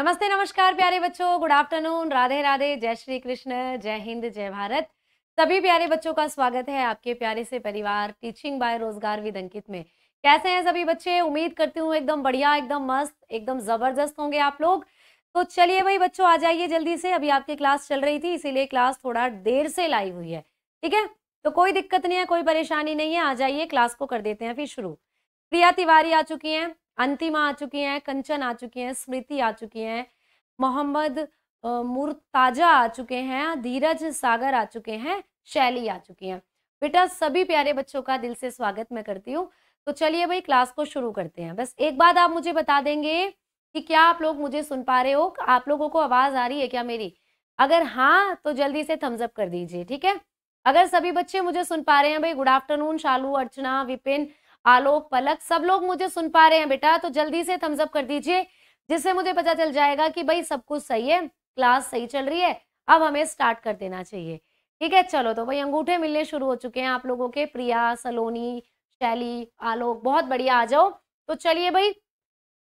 नमस्ते नमस्कार प्यारे बच्चों गुड आफ्टरनून राधे राधे जय श्री कृष्ण जय हिंद जय भारत सभी प्यारे बच्चों का स्वागत है आपके प्यारे से परिवार teaching by Rojgar with Ankit में कैसे हैं सभी बच्चे उम्मीद करती हूँ एकदम बढ़िया एकदम मस्त एकदम जबरदस्त होंगे आप लोग तो चलिए भाई बच्चों आ जाइए जल्दी से अभी आपकी क्लास चल रही थी इसीलिए क्लास थोड़ा देर से लाई हुई है ठीक है तो कोई दिक्कत नहीं है कोई परेशानी नहीं है आ जाइए क्लास को कर देते हैं फिर शुरू प्रिया तिवारी आ चुकी हैं अंतिमा आ चुकी हैं कंचन आ चुकी हैं स्मृति आ चुकी हैं मोहम्मद मुरताजा आ चुके हैं धीरज सागर आ चुके हैं शैली आ चुकी हैं बेटा सभी प्यारे बच्चों का दिल से स्वागत मैं करती हूँ तो चलिए भाई क्लास को शुरू करते हैं बस एक बात आप मुझे बता देंगे कि क्या आप लोग मुझे सुन पा रहे हो आप लोगों को आवाज़ आ रही है क्या मेरी अगर हाँ तो जल्दी से थम्सअप कर दीजिए ठीक है अगर सभी बच्चे मुझे सुन पा रहे हैं भाई गुड आफ्टरनून शालू अर्चना विपिन आलोक पलक सब लोग मुझे सुन पा रहे हैं बेटा तो जल्दी से थम्सअप कर दीजिए जिससे मुझे पता चल जाएगा कि भाई सब कुछ सही है क्लास सही चल रही है अब हमें स्टार्ट कर देना चाहिए ठीक है चलो तो भाई अंगूठे मिलने शुरू हो चुके हैं आप लोगों के प्रिया सलोनी शैली आलोक बहुत बढ़िया आ जाओ तो चलिए भाई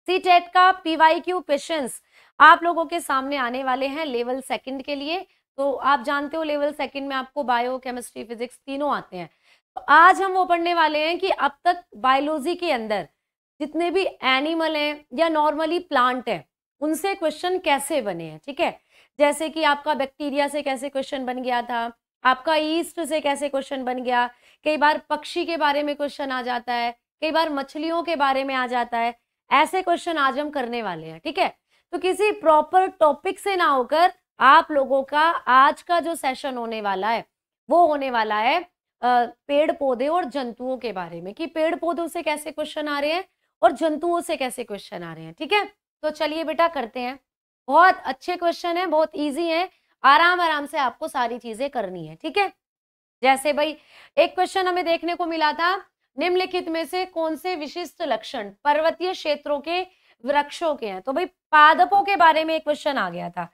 सी टेट e का पीवाई क्यू क्वेश्चन आप लोगों के सामने आने वाले हैं लेवल सेकंड के लिए तो आप जानते हो लेवल सेकंड में आपको बायो केमिस्ट्री फिजिक्स तीनों आते हैं तो आज हम वो पढ़ने वाले हैं कि अब तक बायोलॉजी के अंदर जितने भी एनिमल हैं या नॉर्मली प्लांट हैं उनसे क्वेश्चन कैसे बने हैं ठीक है जैसे कि आपका बैक्टीरिया से कैसे क्वेश्चन बन गया था आपका ईस्ट से कैसे क्वेश्चन बन गया कई बार पक्षी के बारे में क्वेश्चन आ जाता है कई बार मछलियों के बारे में आ जाता है ऐसे क्वेश्चन आज हम करने वाले हैं ठीक है तो किसी प्रॉपर टॉपिक से ना होकर आप लोगों का आज का जो सेशन होने वाला है वो होने वाला है पेड़ पौधे और जंतुओं के बारे में कि पेड़ पौधों से कैसे क्वेश्चन आ रहे हैं और जंतुओं से कैसे क्वेश्चन आ रहे हैं ठीक है तो चलिए बेटा करते हैं बहुत अच्छे क्वेश्चन है बहुत ईजी है आराम आराम से आपको सारी चीजें करनी है ठीक है जैसे भाई एक क्वेश्चन हमें देखने को मिला था निम्नलिखित में से कौन से विशिष्ट लक्षण पर्वतीय क्षेत्रों के वृक्षों के हैं तो भाई पादपों के बारे में एक क्वेश्चन आ गया था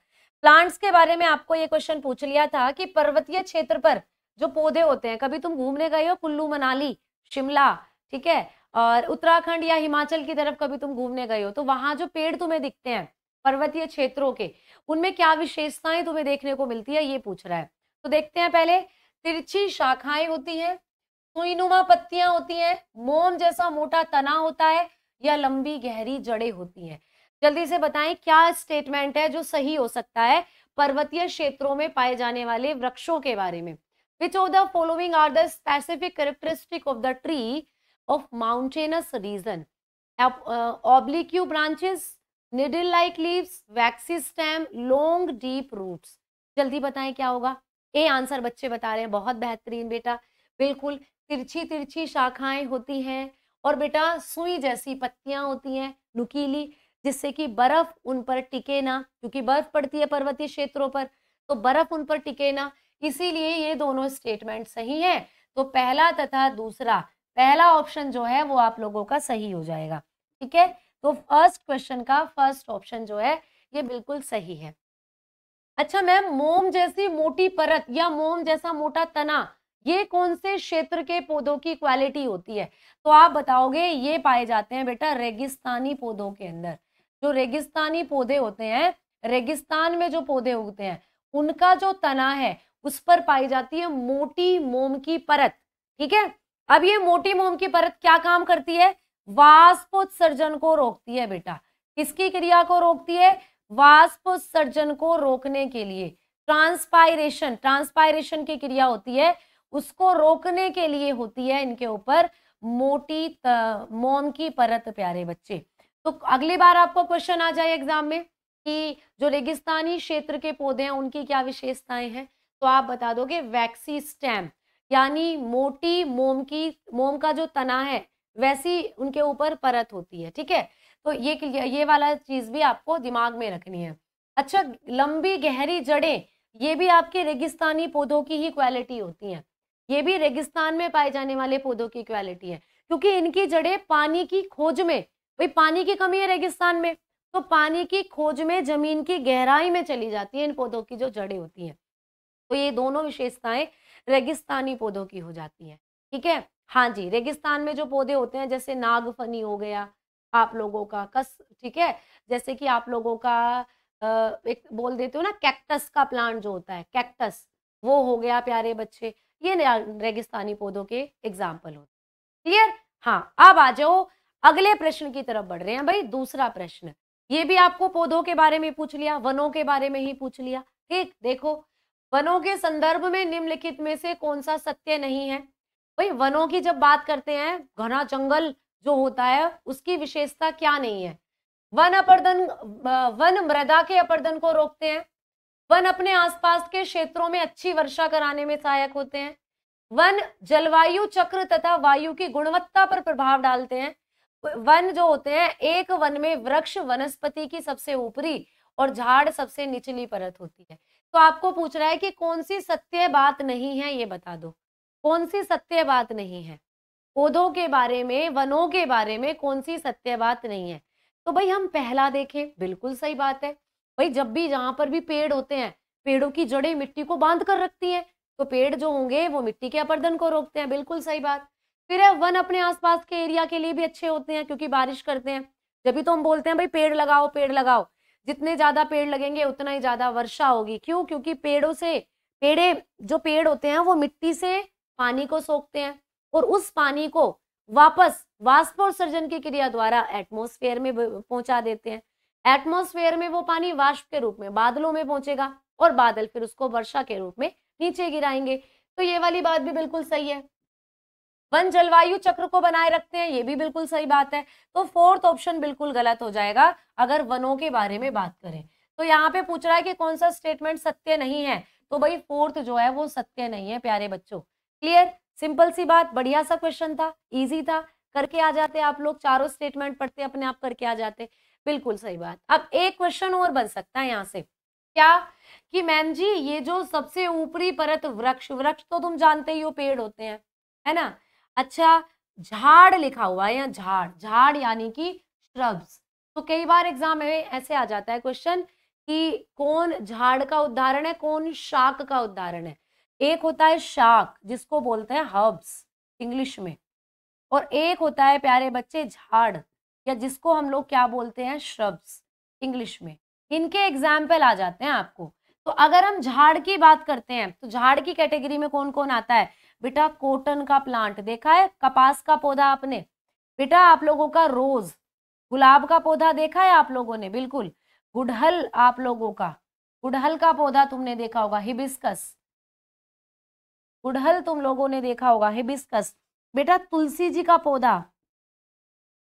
प्लांट्स के बारे में आपको ये क्वेश्चन पूछ लिया था कि पर्वतीय क्षेत्र पर जो पौधे होते हैं कभी तुम घूमने गए हो कुल्लू मनाली शिमला ठीक है और उत्तराखंड या हिमाचल की तरफ कभी तुम घूमने गए हो तो वहां जो पेड़ तुम्हें दिखते हैं पर्वतीय क्षेत्रों के उनमें क्या विशेषताएं तुम्हें देखने को मिलती है ये पूछ रहा है तो देखते हैं पहले तिरछी शाखाएं होती हैं सुईनुमा पत्तियां होती हैं मोम जैसा मोटा तना होता है या लंबी गहरी जड़े होती हैं जल्दी से बताएं क्या स्टेटमेंट है जो सही हो सकता है पर्वतीय क्षेत्रों में पाए जाने वाले वृक्षों के बारे में Which of the following are the specific characteristic of the tree of mountainous region? Uh, oblique branches, needle-like leaves, waxy stem, long deep roots. जल्दी बताएं क्या होगा ए आंसर बच्चे बता रहे हैं बहुत बेहतरीन बेटा बिल्कुल तिरछी तिरछी शाखाएं होती हैं और बेटा सुई जैसी पत्तियां होती हैं नुकीली जिससे कि बर्फ उन पर टिके ना क्योंकि बर्फ पड़ती है पर्वतीय क्षेत्रों पर तो बर्फ उन पर टिके ना इसीलिए ये दोनों स्टेटमेंट सही है तो पहला तथा दूसरा पहला ऑप्शन जो है वो आप लोगों का सही हो जाएगा ठीक है तो फर्स्ट क्वेश्चन का फर्स्ट ऑप्शन जो है ये बिल्कुल सही है अच्छा मैम मोम जैसी मोटी परत या मोम जैसा मोटा तना ये कौन से क्षेत्र के पौधों की क्वालिटी होती है तो आप बताओगे ये पाए जाते हैं बेटा रेगिस्तानी पौधों के अंदर जो रेगिस्तानी पौधे होते हैं रेगिस्तान में जो पौधे उगते हैं उनका जो तना है उस पर पाई जाती है मोटी मोम की परत ठीक है अब ये मोटी मोम की परत क्या काम करती है वाष्पोत्सर्जन को रोकती है बेटा किसकी क्रिया को रोकती है वाष्पोत्सर्जन को रोकने के लिए ट्रांसपायरेशन ट्रांसपायरेशन की क्रिया होती है उसको रोकने के लिए होती है इनके ऊपर मोटी मोम की परत प्यारे बच्चे तो अगली बार आपको क्वेश्चन आ जाए एग्जाम में कि जो रेगिस्तानी क्षेत्र के पौधे हैं उनकी क्या विशेषताएं हैं तो आप बता दोगे वैक्सी स्टैम यानी मोटी मोम की मोम का जो तना है वैसी उनके ऊपर परत होती है ठीक है तो ये ये वाला चीज भी आपको दिमाग में रखनी है अच्छा लंबी गहरी जड़ें ये भी आपके रेगिस्तानी पौधों की ही क्वालिटी होती हैं ये भी रेगिस्तान में पाए जाने वाले पौधों की क्वालिटी है क्योंकि इनकी जड़ें पानी की खोज में भाई पानी की कमी है रेगिस्तान में तो पानी की खोज में जमीन की गहराई में चली जाती है इन पौधों की जो जड़ें होती हैं तो ये दोनों विशेषताएं रेगिस्तानी पौधों की हो जाती हैं ठीक है हाँ जी रेगिस्तान में जो पौधे होते हैं जैसे नागफनी हो गया आप लोगों का कस ठीक है जैसे कि आप लोगों का एक बोल देते हो ना कैक्टस का प्लांट जो होता है कैक्टस वो हो गया प्यारे बच्चे ये रेगिस्तानी पौधों के एग्जाम्पल होते क्लियर हाँ अब आ जाओ अगले प्रश्न की तरफ बढ़ रहे हैं भाई दूसरा प्रश्न ये भी आपको पौधों के बारे में पूछ लिया वनों के बारे में ही पूछ लिया ठीक देखो वनों के संदर्भ में निम्नलिखित में से कौन सा सत्य नहीं है भाई वनों की जब बात करते हैं घना जंगल जो होता है उसकी विशेषता क्या नहीं है वन अपर्दन वन मृदा के अपर्दन को रोकते हैं वन अपने आसपास के क्षेत्रों में अच्छी वर्षा कराने में सहायक होते हैं वन जलवायु चक्र तथा वायु की गुणवत्ता पर प्रभाव डालते हैं वन जो होते हैं एक वन में वृक्ष वनस्पति की सबसे ऊपरी और झाड़ सबसे निचली परत होती है तो आपको पूछ रहा है कि कौन सी सत्य बात नहीं है ये बता दो कौन सी सत्य बात नहीं है पौधों के बारे में वनों के बारे में कौन सी सत्य बात नहीं है तो भाई हम पहला देखें बिल्कुल सही बात है भाई जब भी जहाँ पर भी पेड़ होते हैं पेड़ों की जड़ें मिट्टी को बांध कर रखती हैं तो पेड़ जो होंगे वो मिट्टी के अपर्दन को रोकते हैं बिल्कुल सही बात फिर है वन अपने आसपास के एरिया के लिए भी अच्छे होते हैं क्योंकि बारिश करते हैं जब भी तो हम बोलते हैं भाई पेड़ लगाओ पेड़ लगाओ जितने ज्यादा पेड़ लगेंगे उतना ही ज्यादा वर्षा होगी क्यों क्योंकि पेड़ों से पेड़े जो पेड़ होते हैं वो मिट्टी से पानी को सोखते हैं और उस पानी को वापस वाष्पोत्सर्जन की क्रिया द्वारा एटमोस्फेयर में पहुंचा देते हैं एटमोस्फेयर में वो पानी वाष्प के रूप में बादलों में पहुंचेगा और बादल फिर उसको वर्षा के रूप में नीचे गिराएंगे तो ये वाली बात भी बिल्कुल सही है वन जलवायु चक्र को बनाए रखते हैं ये भी बिल्कुल सही बात है तो फोर्थ ऑप्शन बिल्कुल गलत हो जाएगा अगर वनों के बारे में बात करें तो यहाँ पे पूछ रहा है कि कौन सा स्टेटमेंट सत्य नहीं है तो भाई फोर्थ जो है वो सत्य नहीं है प्यारे बच्चों क्लियर सिंपल सी बात बढ़िया सा क्वेश्चन था इजी था करके आ जाते आप लोग चारों स्टेटमेंट पढ़ते अपने आप करके आ जाते बिल्कुल सही बात अब एक क्वेश्चन और बन सकता है यहाँ से क्या कि मैम जी ये जो सबसे ऊपरी परत वृक्ष वृक्ष तो तुम जानते ही हो पेड़ होते हैं है ना अच्छा झाड़ लिखा हुआ है या झाड़ झाड़ यानी कि श्रब्स तो कई बार एग्जाम में ऐसे आ जाता है क्वेश्चन कि कौन झाड़ का उदाहरण है कौन शाक का उदाहरण है एक होता है शाक जिसको बोलते हैं हर्ब्स इंग्लिश में और एक होता है प्यारे बच्चे झाड़ या जिसको हम लोग क्या बोलते हैं श्रब्स इंग्लिश में इनके एग्जाम्पल आ जाते हैं आपको तो अगर हम झाड़ की बात करते हैं तो झाड़ की कैटेगरी में कौन कौन आता है बेटा कॉटन का प्लांट देखा है कपास का पौधा आपने बेटा आप लोगों का रोज गुलाब का पौधा देखा है आप लोगों ने बिल्कुल गुड़हल आप लोगों का गुड़हल का पौधा तुमने देखा होगा हिबिस्कस गुड़हल तुम लोगों ने देखा होगा हिबिस्कस बेटा तुलसी जी का पौधा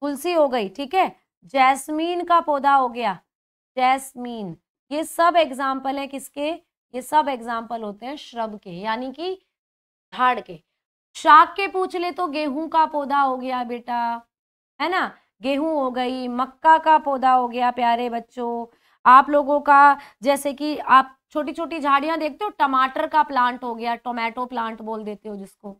तुलसी हो गई ठीक है जैस्मीन का पौधा हो गया जैस्मीन ये सब एग्जाम्पल है किसके ये सब एग्जाम्पल होते हैं श्रब के यानी कि झाड़ के शाक के पूछ ले तो गेहूं का पौधा हो गया बेटा है ना गेहूं हो गई मक्का का पौधा हो गया प्यारे बच्चों आप लोगों का जैसे कि आप छोटी छोटी झाड़ियां देखते हो टमाटर का प्लांट हो गया टोमेटो प्लांट बोल देते हो जिसको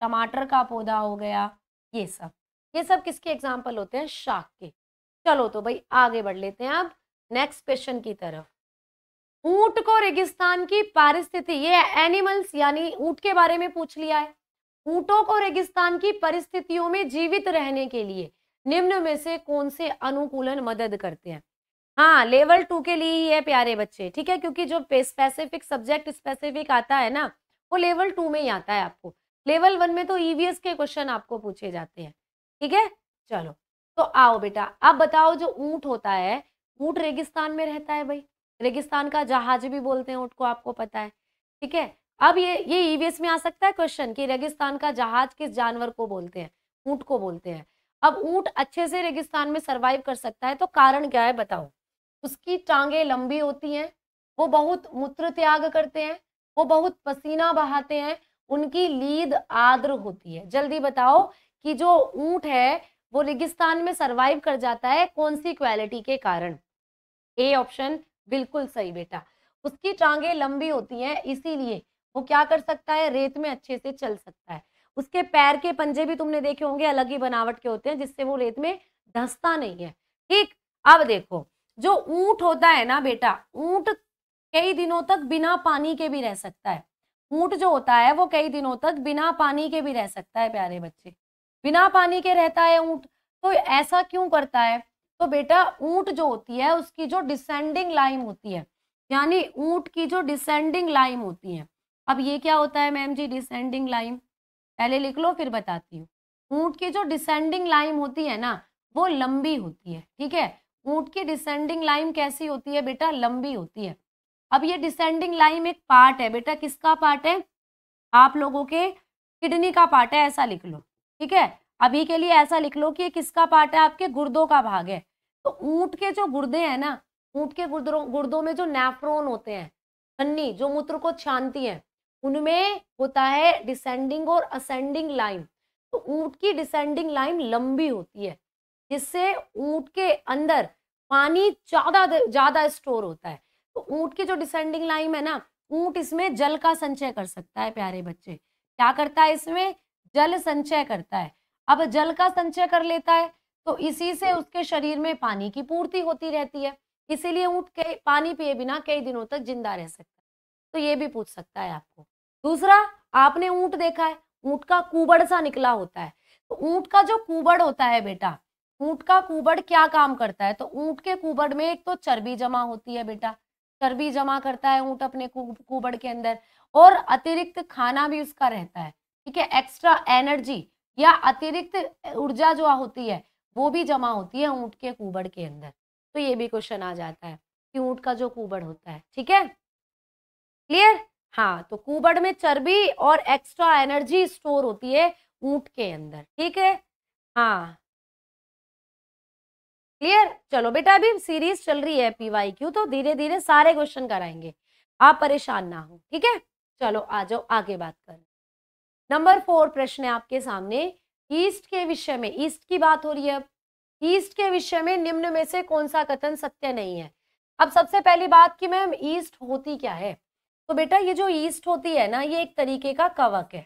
टमाटर का पौधा हो गया ये सब ये सब किसके एग्जाम्पल होते हैं शाक के चलो तो भाई आगे बढ़ लेते हैं अब नेक्स्ट क्वेश्चन की तरफ ऊंट को रेगिस्तान की पारिस्थिति ये एनिमल्स यानी ऊंट के बारे में पूछ लिया है ऊंटों को रेगिस्तान की परिस्थितियों में जीवित रहने के लिए निम्न में से कौन से अनुकूलन मदद करते हैं हाँ लेवल टू के लिए ही है प्यारे बच्चे ठीक है क्योंकि जो स्पेसिफिक सब्जेक्ट स्पेसिफिक आता है ना वो लेवल टू में ही आता है आपको लेवल वन में तो ईवीएस e के क्वेश्चन आपको पूछे जाते हैं ठीक है चलो तो आओ बेटा अब बताओ जो ऊंट होता है ऊंट रेगिस्तान में रहता है भाई रेगिस्तान का जहाज भी बोलते हैं ऊँट को आपको पता है ठीक है अब ये ये ईवीएस e में आ सकता है क्वेश्चन कि रेगिस्तान का जहाज किस जानवर को बोलते हैं ऊँट को बोलते हैं अब ऊँट अच्छे से रेगिस्तान में सर्वाइव कर सकता है तो कारण क्या है बताओ उसकी टांगे लंबी होती हैं वो बहुत मूत्र त्याग करते हैं वो बहुत पसीना बहाते हैं उनकी लीद आद्र होती है जल्दी बताओ कि जो ऊँट है वो रेगिस्तान में सर्वाइव कर जाता है कौन सी क्वालिटी के कारण ए ऑप्शन बिल्कुल सही बेटा उसकी टांगे लंबी होती हैं इसीलिए वो क्या कर सकता है रेत में अच्छे से चल सकता है उसके पैर के पंजे भी तुमने देखे होंगे अलग ही बनावट के होते हैं जिससे वो रेत में धसता नहीं है ठीक अब देखो जो ऊंट होता है ना बेटा ऊंट कई दिनों तक बिना पानी के भी रह सकता है ऊंट जो होता है वो कई दिनों तक बिना पानी के भी रह सकता है प्यारे बच्चे बिना पानी के रहता है ऊंट तो ऐसा क्यों करता है तो बेटा ऊंट जो होती है उसकी जो डिसेंडिंग लाइन होती है यानी ऊंट की जो डिसेंडिंग लाइन होती है अब ये क्या होता है मैम जी डिसेंडिंग लाइन पहले लिख लो फिर बताती हूँ ऊँट की जो डिसेंडिंग लाइन होती है ना वो लंबी होती है ठीक है ऊँट की डिसेंडिंग लाइन कैसी होती है बेटा लंबी होती है अब ये डिसेंडिंग लाइन एक पार्ट है बेटा किसका पार्ट है आप लोगों के किडनी का पार्ट है ऐसा लिख लो ठीक है अभी के लिए ऐसा लिख लो कि ये किसका पार्ट है आपके गुर्दों का भाग है तो ऊँट के जो गुर्दे हैं ना ऊँट के गुर्दों गुर्दों में जो नेफ्रोन होते हैं हन्नी जो मूत्र को छानती है उनमें होता है डिसेंडिंग और असेंडिंग लाइन तो ऊँट की डिसेंडिंग लाइन लंबी होती है जिससे ऊँट के अंदर पानी ज़्यादा ज़्यादा स्टोर होता है तो ऊँट की जो डिसेंडिंग लाइन है ना ऊँट इसमें जल का संचय कर सकता है प्यारे बच्चे क्या करता है इसमें जल संचय करता है अब जल का संचय कर लेता है तो इसी से उसके शरीर में पानी की पूर्ति होती रहती है इसीलिए ऊँट कई पानी पिए बिना कई दिनों तक जिंदा रह सकता है तो ये भी पूछ सकता है आपको दूसरा आपने ऊँट देखा है ऊँट का कुबड़ सा निकला होता है तो ऊँट का जो कुबड़ होता है बेटा ऊँट का कुबड़ क्या काम करता है तो ऊँट के कुबड़ में एक तो चर्बी जमा होती है बेटा चर्बी जमा करता है ऊँट अपने कुबड़ के अंदर और अतिरिक्त खाना भी उसका रहता है ठीक है एक्स्ट्रा एनर्जी या अतिरिक्त ऊर्जा जो होती है वो भी जमा होती है ऊँट के कुबड़ के अंदर तो ये भी क्वेश्चन आ जाता है कि ऊँट का जो कुबड़ होता है ठीक है क्लियर हाँ तो कुबड़ में चर्बी और एक्स्ट्रा एनर्जी स्टोर होती है ऊँट के अंदर ठीक है हाँ क्लियर चलो बेटा अभी सीरीज चल रही है पीवाई क्यू तो धीरे धीरे सारे क्वेश्चन कराएंगे आप परेशान ना हो ठीक है चलो आ जाओ आगे बात कर नंबर फोर प्रश्न है आपके सामने ईस्ट के विषय में ईस्ट की बात हो रही है अब ईस्ट के विषय में निम्न में से कौन सा कथन सत्य नहीं है अब सबसे पहली बात कि मैम ईस्ट होती क्या है तो बेटा ये जो ईस्ट होती है ना ये एक तरीके का कवक है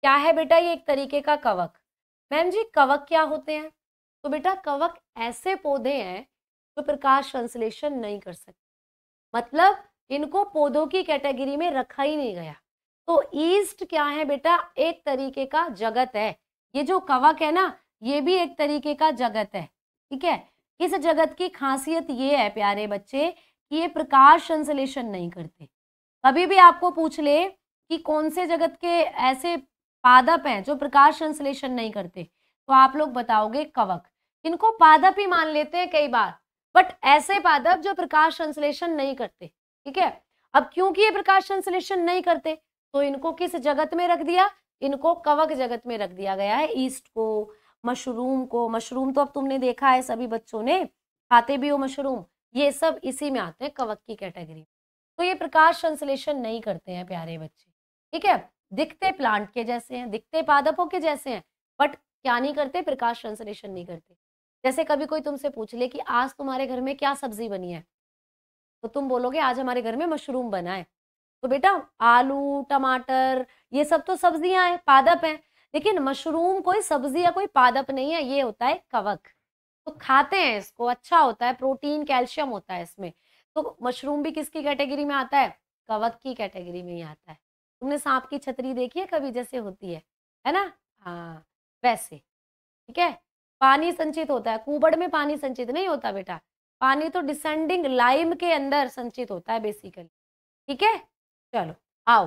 क्या है बेटा ये एक तरीके का कवक मैम जी कवक क्या होते हैं तो बेटा कवक ऐसे पौधे हैं जो प्रकाश संश्लेषण नहीं कर सकते मतलब इनको पौधों की कैटेगरी में रखा ही नहीं गया तो ईस्ट क्या है बेटा एक तरीके का जगत है ये जो कवक है ना ये भी एक तरीके का जगत है ठीक है इस जगत की खासियत ये है प्यारे बच्चे कि ये प्रकाश संश्लेषण नहीं करते कभी भी आपको पूछ ले कि कौन से जगत के ऐसे पादप हैं जो प्रकाश संश्लेषण नहीं करते तो आप लोग बताओगे कवक इनको पादप ही मान लेते हैं कई बार बट ऐसे पादप जो प्रकाश संश्लेषण नहीं करते ठीक है अब क्योंकि ये प्रकाश संश्लेषण नहीं करते तो इनको किस जगत में रख दिया इनको कवक जगत में रख दिया गया है ईस्ट को मशरूम को मशरूम तो अब तुमने देखा है सभी बच्चों ने खाते भी हो मशरूम ये सब इसी में आते हैं कवक की कैटेगरी तो ये प्रकाश संश्लेषण नहीं करते हैं प्यारे बच्चे ठीक है दिखते प्लांट के जैसे हैं दिखते पादपों के जैसे हैं बट क्या नहीं करते प्रकाश संश्लेषण नहीं करते जैसे कभी कोई तुमसे पूछ ले कि आज तुम्हारे घर में क्या सब्जी बनी है तो तुम बोलोगे आज हमारे घर में मशरूम बना है तो बेटा आलू टमाटर ये सब तो सब्जियां हैं पादप हैं लेकिन मशरूम कोई सब्जी या कोई पादप नहीं है ये होता है कवक तो खाते हैं इसको अच्छा होता है प्रोटीन कैल्शियम होता है इसमें तो मशरूम भी किसकी कैटेगरी में आता है कवक की कैटेगरी में ही आता है तुमने सांप की छतरी देखी है कभी जैसे होती है है ना हाँ वैसे ठीक है पानी संचित होता है कुबड़ में पानी संचित नहीं होता बेटा पानी तो डिसेंडिंग लाइम के अंदर संचित होता है बेसिकली ठीक है चलो आओ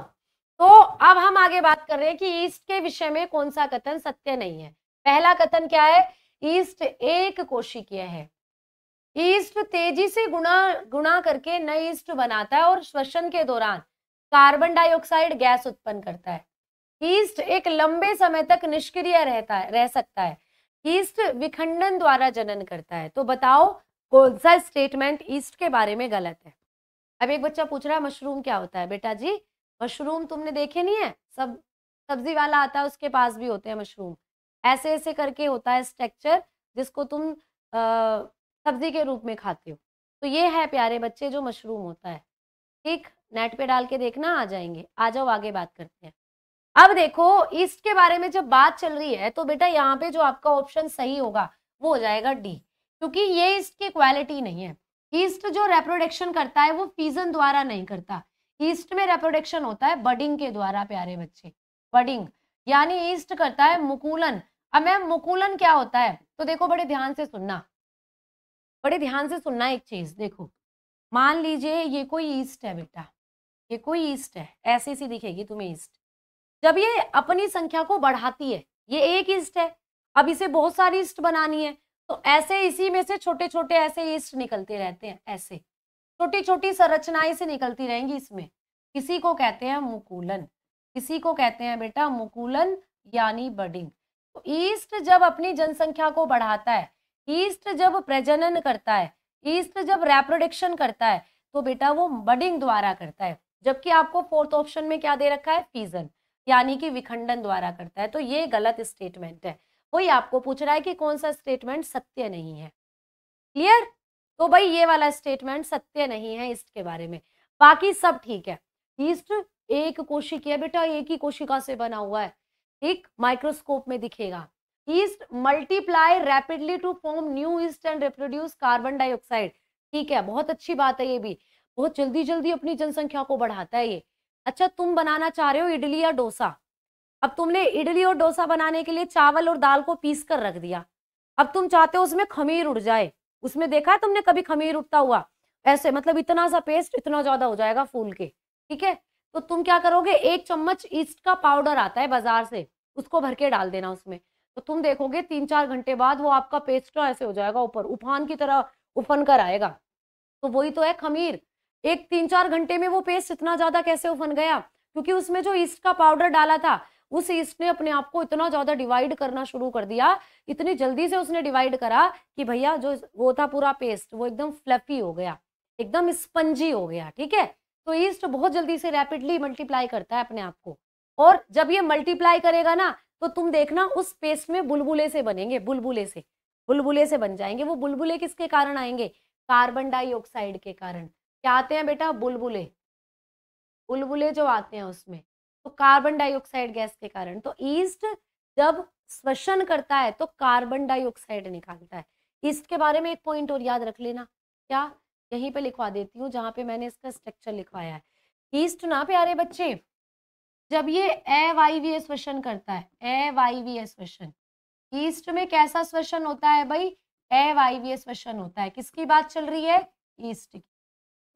तो अब हम आगे बात कर रहे हैं कि ईस्ट के विषय में कौन सा कथन सत्य नहीं है पहला कथन क्या है ईस्ट एक कोशिकीय है ईस्ट तेजी से गुणा गुणा करके नई ईस्ट बनाता है और श्वसन के दौरान कार्बन डाइऑक्साइड गैस उत्पन्न करता है ईस्ट एक लंबे समय तक निष्क्रिय रहता है रह सकता है ईस्ट विखंडन द्वारा जनन करता है तो बताओ कौन सा स्टेटमेंट ईस्ट के बारे में गलत है अब एक बच्चा पूछ रहा है मशरूम क्या होता है बेटा जी मशरूम तुमने देखे नहीं है सब सब्जी वाला आता है उसके पास भी होते हैं मशरूम ऐसे ऐसे करके होता है स्ट्रक्चर जिसको तुम सब्जी के रूप में खाते हो तो ये है प्यारे बच्चे जो मशरूम होता है ठीक नेट पे डाल के देखना आ जाएंगे आ जाओ आगे बात करते हैं अब देखो ईस्ट के बारे में जब बात चल रही है तो बेटा यहाँ पे जो आपका ऑप्शन सही होगा वो हो जाएगा डी क्योंकि ये ईस्ट की क्वालिटी नहीं है ईस्ट जो रेप्रोडक्शन करता है वो फीजन द्वारा नहीं करता ईस्ट में रेप्रोडक्शन होता है बडिंग के द्वारा प्यारे बच्चे बडिंग यानी ईस्ट करता है मुकुलन अब मैम मुकुलन क्या होता है तो देखो बड़े ध्यान से सुनना बड़े ध्यान से सुनना एक चीज देखो मान लीजिए ये कोई ईस्ट है बेटा ये कोई ईस्ट है ऐसी सी दिखेगी तुम्हें ईस्ट जब ये अपनी संख्या को बढ़ाती है ये एक ईस्ट है अब इसे बहुत सारी ईस्ट बनानी है तो ऐसे इसी में से छोटे छोटे ऐसे ईस्ट निकलते रहते हैं ऐसे छोटी छोटी संरचनाएं से निकलती रहेंगी इसमें किसी को कहते हैं मुकुलन किसी को कहते हैं बेटा मुकुलन यानी बडिंग तो ईस्ट जब अपनी जनसंख्या को बढ़ाता है ईस्ट जब प्रजनन करता है ईस्ट जब रेप्रोडक्शन करता है तो बेटा वो बडिंग द्वारा करता है जबकि आपको फोर्थ ऑप्शन में क्या दे रखा है फीजन यानी कि विखंडन द्वारा करता है तो ये गलत स्टेटमेंट है वही आपको पूछ रहा है कि कौन सा स्टेटमेंट सत्य नहीं है क्लियर तो भाई ये वाला स्टेटमेंट सत्य नहीं है ईस्ट के बारे में बाकी सब ठीक है ईस्ट एक कोशिक है बेटा एक ही कोशिका से बना हुआ है एक माइक्रोस्कोप में दिखेगा yeast multiply rapidly to form new yeast and reproduce carbon dioxide ठीक है बहुत अच्छी बात है ये भी बहुत जल्दी जल्दी अपनी जनसंख्या को बढ़ाता है ये अच्छा तुम बनाना चाह रहे हो इडली या डोसा अब तुमने इडली और डोसा बनाने के लिए चावल और दाल को पीस कर रख दिया अब तुम चाहते हो उसमें खमीर उड़ जाए उसमें देखा है तुमने कभी खमीर उठता हुआ ऐसे मतलब इतना सा पेस्ट इतना ज्यादा हो जाएगा फूल के ठीक है तो तुम क्या करोगे एक चम्मच ईस्ट का पाउडर आता है बाजार से उसको भर के डाल देना उसमें तो तुम देखोगे तीन चार घंटे बाद वो आपका पेस्ट ऐसे हो जाएगा ऊपर उफान की तरह उफन कर आएगा तो वही तो है खमीर एक तीन चार घंटे में वो पेस्ट इतना ज्यादा कैसे उफन गया क्योंकि उसमें जो ईस्ट का पाउडर डाला था उस ईस्ट ने अपने आप को इतना ज़्यादा डिवाइड करना शुरू कर दिया इतनी जल्दी से उसने डिवाइड करा कि भैया जो वो था पूरा पेस्ट वो एकदम फ्लफी हो गया एकदम स्पंजी हो गया ठीक है तो ईस्ट बहुत जल्दी से रैपिडली मल्टीप्लाई करता है अपने आप को और जब ये मल्टीप्लाई करेगा ना तो तुम देखना उस पेस्ट में बुलबुले से बनेंगे बुलबुले से बुलबुले से बन जाएंगे वो बुलबुले किसके कारण आएंगे कार्बन डाइऑक्साइड के कारण क्या आते हैं बेटा बुलबुले बुलबुले जो आते हैं उसमें तो कार्बन डाइऑक्साइड गैस के कारण तो ईस्ट जब श्वसन करता है तो कार्बन डाइऑक्साइड निकालता है ईस्ट के बारे में एक पॉइंट और याद रख लेना क्या यहीं पे लिखवा देती हूँ जहां पे मैंने इसका स्ट्रक्चर लिखवाया है ईस्ट ना प्यारे बच्चे जब ये अवायवीय श्वसन करता है अवायवीय श्वसन ईस्ट में कैसा श्वसन होता है भाई अवायवीय श्वसन होता है किसकी बात चल रही है ईस्ट की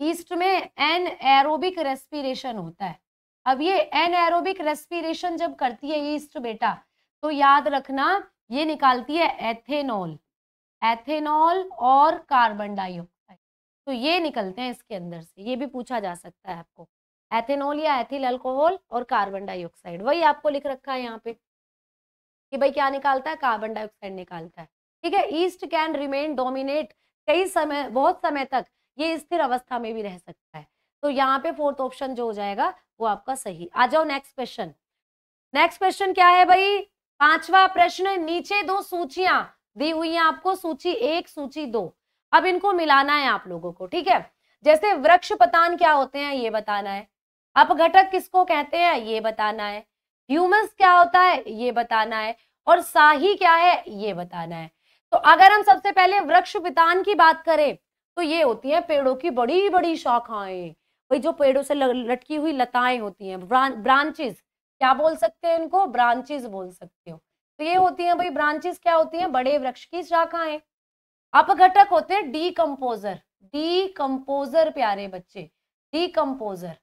ईस्ट में एन एरोबिक रेस्पिरेशन होता है अब ये एनएरोबिक रेस्पिरेशन जब करती है ईस्ट बेटा तो याद रखना ये निकालती है एथेनॉल एथेनॉल और कार्बन डाइऑक्साइड तो ये निकलते हैं इसके अंदर से ये भी पूछा जा सकता है आपको एथेनॉल या एथिल अल्कोहल और कार्बन डाइऑक्साइड वही आपको लिख रखा है यहाँ पे कि भाई क्या निकालता है कार्बन डाइऑक्साइड निकालता है ठीक है ईस्ट कैन रिमेन डोमिनेट कई समय बहुत समय तक ये स्थिर अवस्था में भी रह सकता है तो यहाँ पे फोर्थ ऑप्शन जो हो जाएगा वो आपका सही आ जाओ नेक्स्ट क्वेश्चन नेक्स्ट क्वेश्चन क्या है भाई पांचवा प्रश्न नीचे दो सूचियां दी हुई है आपको सूची एक सूची दो अब इनको मिलाना है आप लोगों को ठीक है जैसे वृक्ष पतान क्या होते हैं ये बताना है अपघटक किसको कहते हैं ये बताना है ह्यूमस क्या होता है ये बताना है और साही क्या है ये बताना है तो अगर हम सबसे पहले वृक्ष पितान की बात करें तो ये होती है पेड़ों की बड़ी बड़ी शाखाएं भाई जो पेड़ों से लटकी हुई लताएं होती हैं ब्रांचेस क्या बोल सकते हैं इनको ब्रांचेस बोल सकते हो तो ये होती हैं भाई ब्रांचेस क्या होती हैं बड़े वृक्ष की शाखाएं अपघटक होते हैं डी कंपोजर डी कंपोजर प्यारे बच्चे डी कंपोजर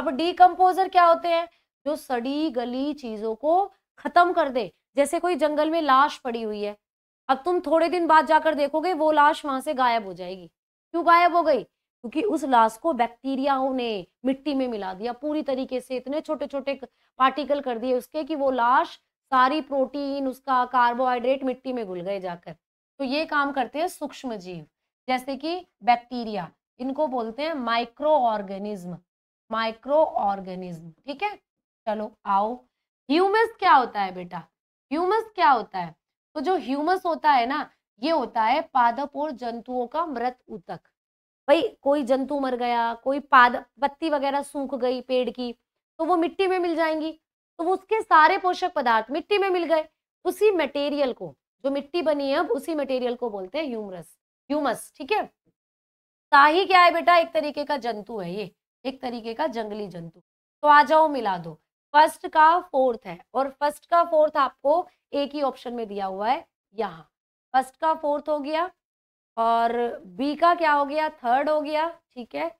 अब डी कंपोजर क्या होते हैं जो सड़ी गली चीजों को खत्म कर दे जैसे कोई जंगल में लाश पड़ी हुई है अब तुम थोड़े दिन बाद जाकर देखोगे वो लाश वहां से गायब हो जाएगी क्यों गायब हो गई क्योंकि उस लाश को बैक्टीरियाओं ने मिट्टी में मिला दिया पूरी तरीके से इतने छोटे छोटे पार्टिकल कर दिए उसके कि वो लाश सारी प्रोटीन उसका कार्बोहाइड्रेट मिट्टी में घुल गए जाकर तो ये काम करते हैं सूक्ष्म जीव जैसे कि बैक्टीरिया इनको बोलते हैं माइक्रो ऑर्गेनिज्म माइक्रो ऑर्गेनिज्म ठीक है चलो आओ ह्यूमस क्या होता है बेटा ह्यूमस क्या होता है तो जो ह्यूमस होता है ना ये होता है पादप और जंतुओं का मृत ऊतक भाई कोई जंतु मर गया कोई पाद पत्ती वगैरह सूख गई पेड़ की तो वो मिट्टी में मिल जाएंगी तो उसके सारे पोषक पदार्थ मिट्टी में मिल गए उसी मटेरियल को जो मिट्टी बनी है अब उसी मटेरियल को बोलते हैं ह्यूमरस ह्यूमस ठीक है साही क्या है बेटा एक तरीके का जंतु है ये एक तरीके का जंगली जंतु तो आ जाओ मिला दो फर्स्ट का फोर्थ है और फर्स्ट का फोर्थ आपको एक ही ऑप्शन में दिया हुआ है यहाँ फर्स्ट का फोर्थ हो गया और बी का क्या हो गया थर्ड हो गया ठीक है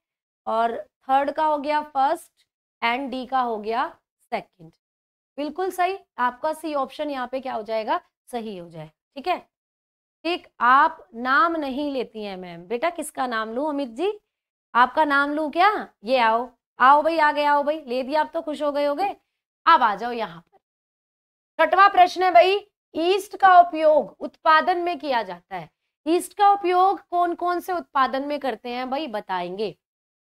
और थर्ड का हो गया फर्स्ट एंड डी का हो गया सेकंड बिल्कुल सही आपका सी ऑप्शन यहाँ पे क्या हो जाएगा सही हो जाए ठीक है ठीक आप नाम नहीं लेती हैं मैम बेटा किसका नाम लूँ अमित जी आपका नाम लूँ क्या ये आओ आओ भाई आ गए आओ भाई ले दिया आप तो खुश हो गए हो गए अब आ जाओ यहाँ पर छठवा प्रश्न है भाई ईस्ट का उपयोग उत्पादन में किया जाता है ईस्ट का उपयोग कौन कौन से उत्पादन में करते हैं भाई बताएंगे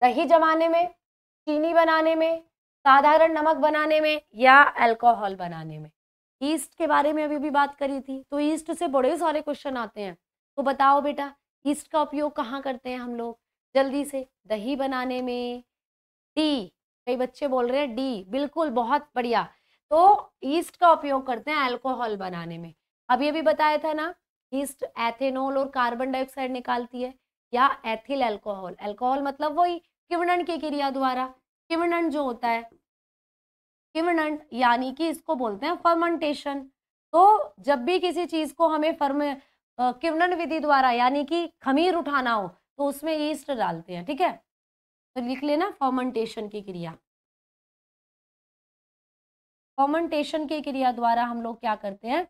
दही जमाने में चीनी बनाने में साधारण नमक बनाने में या अल्कोहल बनाने में ईस्ट के बारे में अभी भी बात करी थी तो ईस्ट से बड़े सारे क्वेश्चन आते हैं तो बताओ बेटा ईस्ट का उपयोग कहाँ करते हैं हम लोग जल्दी से दही बनाने में टी कई बच्चे बोल रहे हैं डी बिल्कुल बहुत बढ़िया तो ईस्ट का उपयोग करते हैं अल्कोहल बनाने में अभी अभी बताया था ना ईस्ट एथेनॉल और कार्बन डाइऑक्साइड निकालती है या एथिल एल्कोहल एल्कोहल मतलब वही किवनन की क्रिया द्वारा किवनन जो होता है किवनन यानी कि इसको बोलते हैं फर्मेंटेशन तो जब भी किसी चीज को हमें फर्म किवनन विधि द्वारा यानी कि खमीर उठाना हो तो उसमें ईस्ट डालते हैं ठीक है तो लिख लेना फर्मेंटेशन की क्रिया फर्मेंटेशन की क्रिया द्वारा हम लोग क्या करते हैं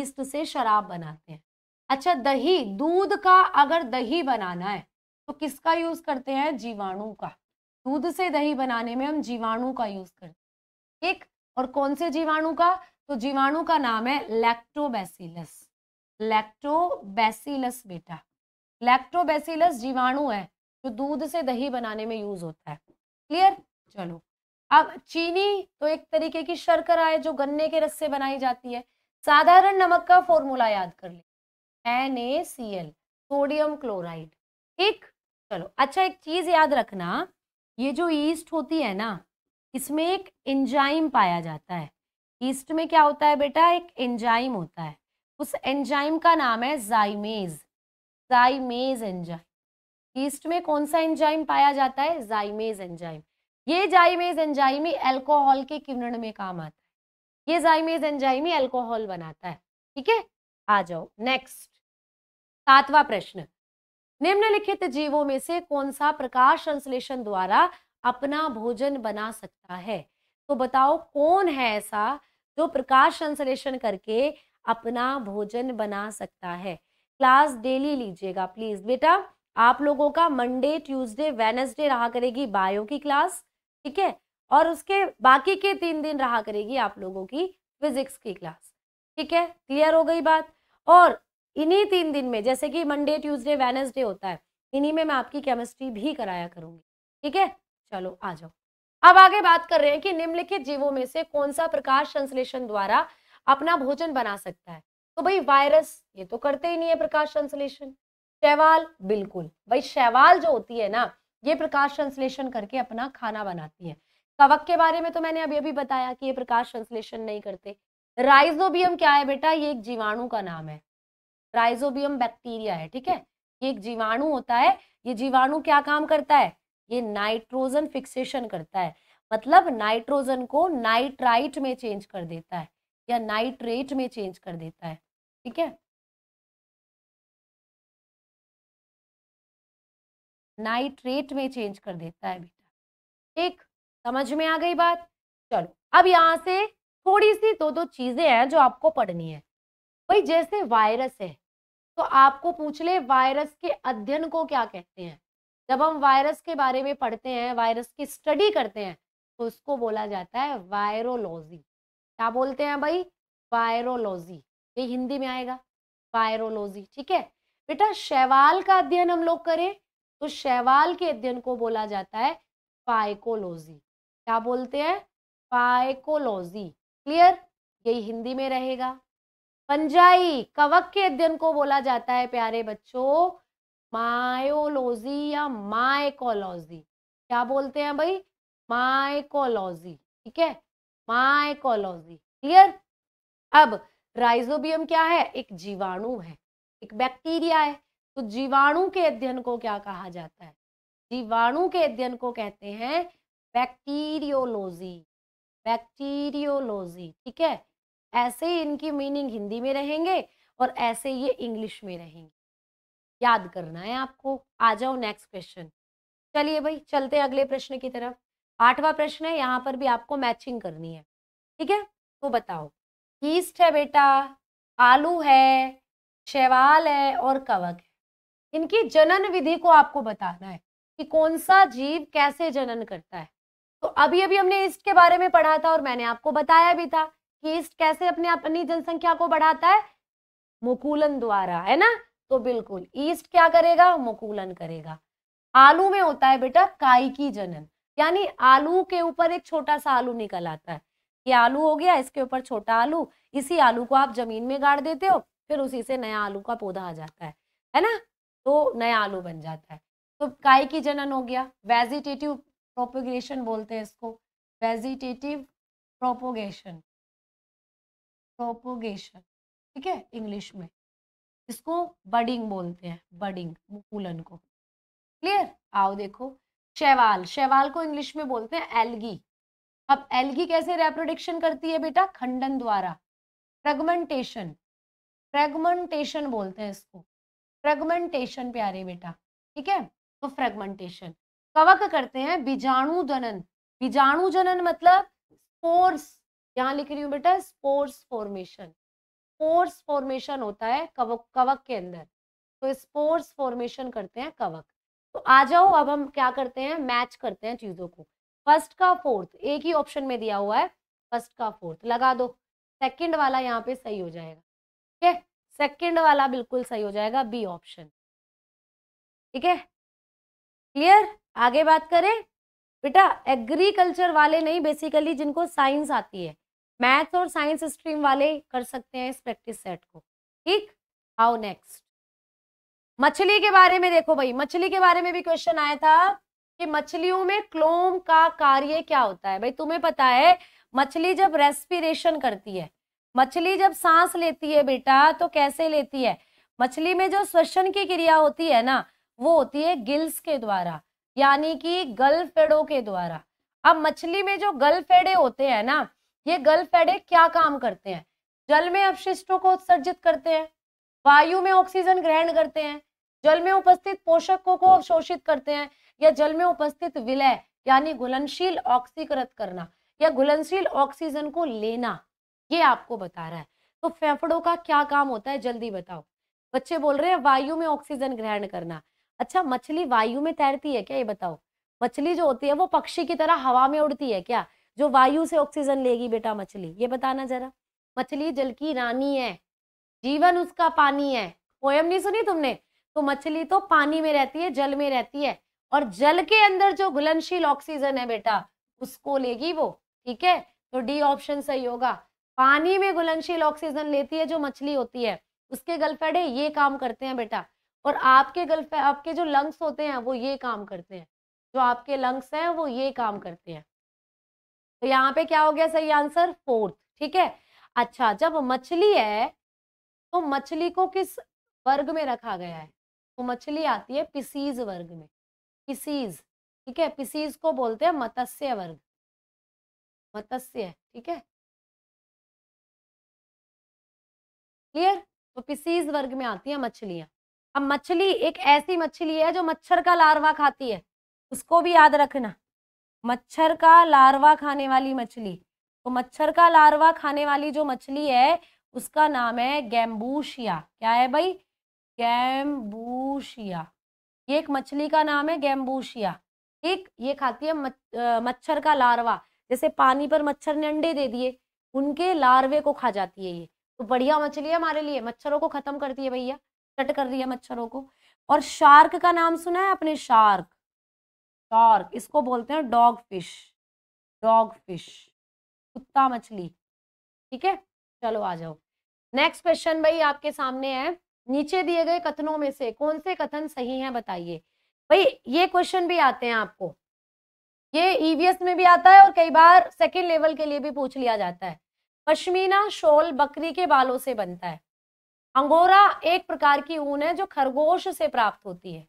ईस्ट से शराब बनाते हैं अच्छा दही दूध का अगर दही बनाना है तो किसका यूज करते हैं जीवाणु का दूध से दही बनाने में हम जीवाणु का यूज करते हैं ठीक और कौन से जीवाणु का तो जीवाणु का नाम है लैक्टोबैसिलस लैक्टोबैसिलस बेटा लैक्टोबैसिलस जीवाणु है जो दूध से दही बनाने में यूज होता है क्लियर चलो अब चीनी तो एक तरीके की शर्करा है जो गन्ने के रस से बनाई जाती है साधारण नमक का फॉर्मूला याद कर ले N A C L sodium chloride ठीक चलो अच्छा एक चीज़ याद रखना ये जो ईस्ट होती है ना इसमें एक एंजाइम पाया जाता है ईस्ट में क्या होता है बेटा एक एंजाइम होता है उस एंजाइम का नाम है जाइमेज जाइमेज एंजाइम ईस्ट में कौन सा एंजाइम पाया जाता है जाइमेज एंजाइम ये जाइमेज एंजाइम ही एल्कोहल के किरण में काम आता है ये जाइमेज एंजाइम ही एल्कोहल बनाता है ठीक है आ जाओ नेक्स्ट सातवां प्रश्न निम्नलिखित जीवों में से कौन सा प्रकाश संश्लेषण द्वारा अपना भोजन बना सकता है तो बताओ कौन है ऐसा जो प्रकाश संश्लेषण करके अपना भोजन बना सकता है क्लास डेली लीजिएगा प्लीज बेटा आप लोगों का मंडे ट्यूसडे वेनसडे रहा करेगी बायो की क्लास ठीक है और उसके बाकी के तीन दिन रहा करेगी आप लोगों की फिजिक्स की क्लास ठीक है क्लियर हो गई बात और इन्हीं तीन दिन में जैसे कि मंडे ट्यूसडे वेनसडे होता है इन्हीं में मैं आपकी केमिस्ट्री भी कराया करूंगी ठीक है चलो आ जाओ अब आगे बात कर रहे हैं कि निम्नलिखित जीवों में से कौन सा प्रकाश संश्लेषण द्वारा अपना भोजन बना सकता है तो भाई वायरस ये तो करते ही नहीं है प्रकाश संश्लेषण शैवाल बिल्कुल भाई शैवाल जो होती है ना ये प्रकाश संश्लेषण करके अपना खाना बनाती है कवक के बारे में तो मैंने अभी अभी बताया कि ये प्रकाश संश्लेषण नहीं करते राइजोबियम क्या है बेटा ये एक जीवाणु का नाम है राइजोबियम बैक्टीरिया है ठीक है ये एक जीवाणु होता है ये जीवाणु क्या काम करता है ये नाइट्रोजन फिक्सेशन करता है मतलब नाइट्रोजन को नाइट्राइट में चेंज कर देता है या नाइट्रेट में चेंज कर देता है ठीक है नाइट्रेट में चेंज कर देता है बेटा ठीक समझ में आ गई बात चलो अब यहां से थोड़ी सी दो दो चीजें हैं जो आपको पढ़नी है भाई जैसे वायरस है तो आपको पूछ ले वायरस के अध्ययन को क्या कहते हैं जब हम वायरस के बारे में पढ़ते हैं वायरस की स्टडी करते हैं तो उसको बोला जाता है वायरोलॉजी क्या बोलते हैं भाई वायरोलॉजी ये हिंदी में आएगा वायरोलॉजी ठीक है बेटा शैवाल का अध्ययन हम लोग करें तो शैवाल के अध्ययन को बोला जाता है फाइकोलॉजी क्या बोलते हैं फाइकोलॉजी क्लियर यही हिंदी में रहेगा फंजाई कवक के अध्ययन को बोला जाता है प्यारे बच्चों मायोलॉजी या माइकोलॉजी क्या बोलते हैं भाई माइकोलॉजी ठीक है माइकोलॉजी क्लियर अब राइजोबियम क्या है एक जीवाणु है एक बैक्टीरिया है तो जीवाणु के अध्ययन को क्या कहा जाता है जीवाणु के अध्ययन को कहते हैं बैक्टीरियोलॉजी बैक्टीरियोलॉजी ठीक है ऐसे ही इनकी मीनिंग हिंदी में रहेंगे और ऐसे ये इंग्लिश में रहेंगे याद करना है आपको आ जाओ नेक्स्ट क्वेश्चन चलिए भाई चलते हैं अगले प्रश्न की तरफ आठवां प्रश्न है यहाँ पर भी आपको मैचिंग करनी है ठीक है तो बताओ ईस्ट है बेटा आलू है शैवाल है और कवक है इनकी जनन विधि को आपको बताना है कि कौन सा जीव कैसे जनन करता है तो अभी अभी हमने ईस्ट के बारे में पढ़ा था और मैंने आपको बताया भी था ईस्ट कैसे अपने अपनी जनसंख्या को बढ़ाता है मुकूलन द्वारा है ना तो बिल्कुल ईस्ट क्या करेगा मुकुलन करेगा आलू में होता है बेटा काई की जनन यानी आलू के ऊपर एक छोटा सा आलू निकल आता है ये आलू हो गया इसके ऊपर छोटा आलू इसी आलू को आप जमीन में गाड़ देते हो फिर उसी से नया आलू का पौधा आ जाता है है ना तो नया आलू बन जाता है तो काय की जनन हो गया वेजिटेटिव प्रोपोगेशन बोलते हैं इसको वेजिटेटिव प्रोपोगेशन प्रोपोगेशन ठीक है इंग्लिश में इसको बडिंग बोलते हैं बडिंग मुकुलन को क्लियर आओ देखो शैवाल शैवाल को इंग्लिश में बोलते हैं एल्गी अब एल्गी कैसे रेप्रोडिक्शन करती है बेटा खंडन द्वारा फ्रेगमेंटेशन फ्रेगमेंटेशन बोलते हैं इसको फ्रेगमेंटेशन प्यारे बेटा ठीक है तो फ्रेगमेंटेशन कवक करते हैं बीजाणु जनन बीजाणु जनन मतलब स्पोर्स यहाँ लिख रही हूँ बेटा स्पोर्स फॉर्मेशन स्पोर्स फॉर्मेशन होता है कवक कवक के अंदर तो स्पोर्स फॉर्मेशन करते हैं कवक तो आ जाओ अब हम क्या करते हैं मैच करते हैं चीज़ों को फर्स्ट का फोर्थ एक ही ऑप्शन में दिया हुआ है फर्स्ट का फोर्थ लगा दो सेकंड वाला यहाँ पे सही हो जाएगा ठीक है सेकंड वाला बिल्कुल सही हो जाएगा बी ऑप्शन ठीक है क्लियर आगे बात करें बेटा एग्रीकल्चर वाले नहीं बेसिकली जिनको साइंस आती है मैथ और साइंस स्ट्रीम वाले कर सकते हैं इस प्रैक्टिस सेट को ठीक आओ नेक्स्ट मछली के बारे में देखो भाई मछली के बारे में भी क्वेश्चन आया था कि मछलियों में क्लोम का कार्य क्या होता है भाई तुम्हें पता है मछली जब रेस्पिरेशन करती है मछली जब सांस लेती है बेटा तो कैसे लेती है मछली में जो श्वसन की क्रिया होती है ना वो होती है गिल्स के द्वारा यानी कि गल फेड़ों के द्वारा अब मछली में जो गल फेड़े होते हैं ना ये गल्फेडे क्या काम करते हैं जल में अपशिष्टों को उत्सर्जित करते हैं वायु में ऑक्सीजन ग्रहण करते हैं जल में उपस्थित पोषकों को अवशोषित करते हैं या जल में उपस्थित विलय यानी घुलनशील ऑक्सीकृत करना या घुलनशील ऑक्सीजन को लेना ये आपको बता रहा है तो फेफड़ों का क्या काम होता है जल्दी बताओ बच्चे बोल रहे हैं वायु में ऑक्सीजन ग्रहण करना अच्छा मछली वायु में तैरती है क्या ये बताओ मछली जो होती है वो पक्षी की तरह हवा में उड़ती है क्या जो वायु से ऑक्सीजन लेगी बेटा मछली ये बताना जरा मछली जल की रानी है जीवन उसका पानी है पोयम नहीं सुनी तुमने तो मछली तो पानी में रहती है जल में रहती है और जल के अंदर जो घुलनशील ऑक्सीजन है बेटा उसको लेगी वो ठीक है तो डी ऑप्शन सही होगा पानी में घुलनशील ऑक्सीजन लेती है जो मछली होती है उसके गलफेडे ये काम करते हैं बेटा और आपके गलफे आपके जो लंग्स होते हैं वो ये काम करते हैं जो आपके लंग्स हैं वो ये काम करते हैं तो यहाँ पे क्या हो गया सही आंसर फोर्थ ठीक है अच्छा जब मछली है तो मछली को किस वर्ग में रखा गया है तो मछली आती है पिसीज वर्ग में पिसीज ठीक है पिसीज को बोलते हैं मत्स्य वर्ग मत्स्य ठीक है क्लियर तो पिसीज वर्ग में आती है मछलियां अब मछली एक ऐसी मछली है जो मच्छर का लार्वा खाती है उसको भी याद रखना मच्छर का लार्वा खाने वाली मछली तो मच्छर का लार्वा खाने वाली जो मछली है उसका नाम है गैम्बूशिया क्या है भाई गैम्बूशिया ये एक मछली का नाम है गैम्बूशिया ठीक ये खाती है मच्छर का लार्वा जैसे पानी पर मच्छर ने अंडे दे दिए उनके लार्वे को खा जाती है ये तो बढ़िया मछली है हमारे लिए मच्छरों को खत्म करती है भैया कट कर रही है मच्छरों को और शार्क का नाम सुना है अपने शार्क शार्क इसको बोलते हैं डॉग फिश डॉग फिश कुत्ता मछली ठीक है चलो आ जाओ नेक्स्ट क्वेश्चन भाई आपके सामने है नीचे दिए गए कथनों में से कौन से कथन सही हैं बताइए भाई ये क्वेश्चन भी आते हैं आपको ये ईवीएस e में भी आता है और कई बार सेकेंड लेवल के लिए भी पूछ लिया जाता है पश्मीना शॉल बकरी के बालों से बनता है अंगोरा एक प्रकार की ऊन है जो खरगोश से प्राप्त होती है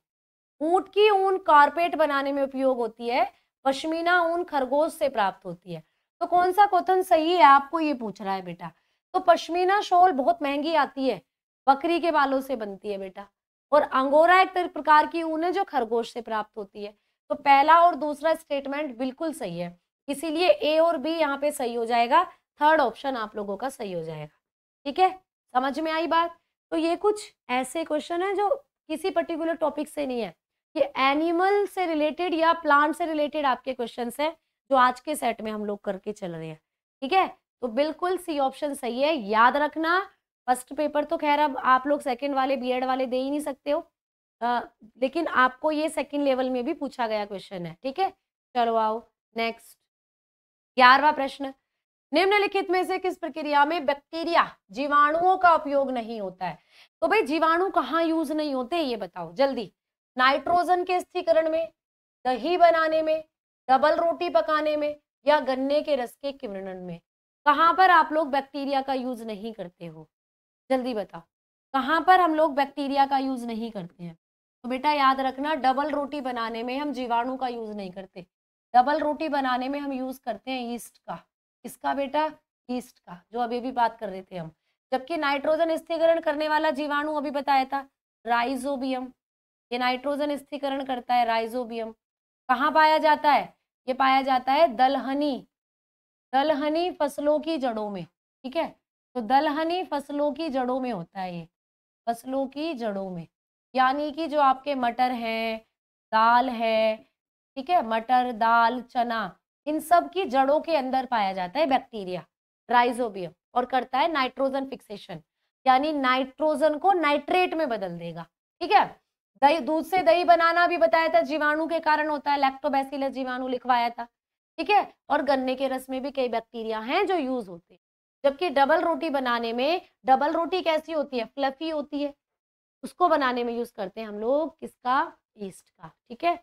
ऊंट की ऊन कारपेट बनाने में उपयोग होती है पश्मीना ऊन खरगोश से प्राप्त होती है तो कौन सा क्वेश्चन सही है आपको ये पूछ रहा है बेटा तो पश्मीना शॉल बहुत महंगी आती है बकरी के बालों से बनती है बेटा और अंगोरा एक प्रकार की ऊन है जो खरगोश से प्राप्त होती है तो पहला और दूसरा स्टेटमेंट बिल्कुल सही है इसीलिए ए और बी यहाँ पे सही हो जाएगा थर्ड ऑप्शन आप लोगों का सही हो जाएगा ठीक है समझ में आई बात तो ये कुछ ऐसे क्वेश्चन है जो किसी पर्टिकुलर टॉपिक से नहीं है ये एनिमल से रिलेटेड या प्लांट से रिलेटेड आपके क्वेश्चन है जो आज के सेट में हम लोग करके चल रहे हैं ठीक है तो बिल्कुल सी ऑप्शन सही है याद रखना फर्स्ट पेपर तो खैर अब आप लोग सेकंड वाले बीएड वाले दे ही नहीं सकते हो आ, लेकिन आपको ये सेकंड लेवल में भी पूछा गया क्वेश्चन है ठीक है चलो आओ नेक्स्ट ग्यारहवा प्रश्न निम्नलिखित में से किस प्रक्रिया में बैक्टीरिया जीवाणुओं का उपयोग नहीं होता है तो भाई जीवाणु कहाँ यूज नहीं होते ये बताओ जल्दी नाइट्रोजन के स्थिकरण में दही बनाने में डबल रोटी पकाने में या गन्ने के रस के किरणन में कहाँ पर आप लोग बैक्टीरिया का यूज नहीं करते हो जल्दी बताओ कहाँ पर हम लोग बैक्टीरिया का यूज नहीं करते हैं तो बेटा याद रखना डबल रोटी बनाने में हम जीवाणु का यूज नहीं करते डबल रोटी बनाने में हम यूज करते हैं ईस्ट का किसका बेटा ईस्ट का जो अभी भी बात कर रहे थे हम जबकि नाइट्रोजन स्थिरण करने वाला जीवाणु अभी बताया था राइजोबियम ये नाइट्रोजन स्थिकरण करता है राइजोबियम कहाँ पाया जाता है ये पाया जाता है दलहनी दलहनी फसलों की जड़ों में ठीक है तो दलहनी फसलों की जड़ों में होता है ये फसलों की जड़ों में यानी कि जो आपके मटर हैं दाल है ठीक है मटर दाल चना इन सब की जड़ों के अंदर पाया जाता है बैक्टीरिया राइजोबियम और करता है नाइट्रोजन फिक्सेशन यानी नाइट्रोजन को नाइट्रेट में बदल देगा ठीक है दही दूध से दही बनाना भी बताया था जीवाणु के कारण होता है लैक्टोबैसिलस जीवाणु लिखवाया था ठीक है और गन्ने के रस में भी कई बैक्टीरिया हैं जो यूज होते हैं जबकि डबल रोटी बनाने में डबल रोटी कैसी होती है फ्लफी होती है उसको बनाने में यूज करते हैं हम लोग किसका ईस्ट का ठीक है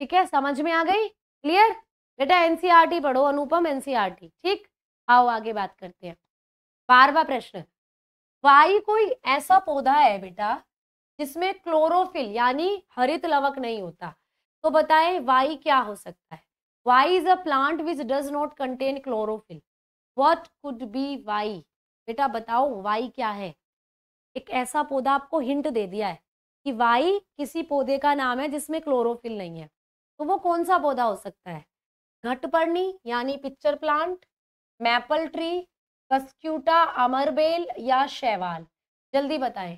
ठीक है समझ में आ गई क्लियर बेटा एनसीआरटी e पढ़ो अनुपम एनसीआरटी e ठीक आओ आगे बात करते हैं बारवा प्रश्न वाई कोई ऐसा पौधा है बेटा जिसमें क्लोरोफिल यानी हरित लवक नहीं होता तो बताएं वाई क्या हो सकता है why is a plant which does not contain chlorophyll what could be why बेटा बताओ वाई क्या है एक ऐसा पौधा आपको हिंट दे दिया है कि वाई किसी पौधे का नाम है जिसमें क्लोरोफिल नहीं है तो वो कौन सा पौधा हो सकता है घटपर्णी यानी pitcher plant maple tree cuscuta अमरबेल या शैवाल जल्दी बताएं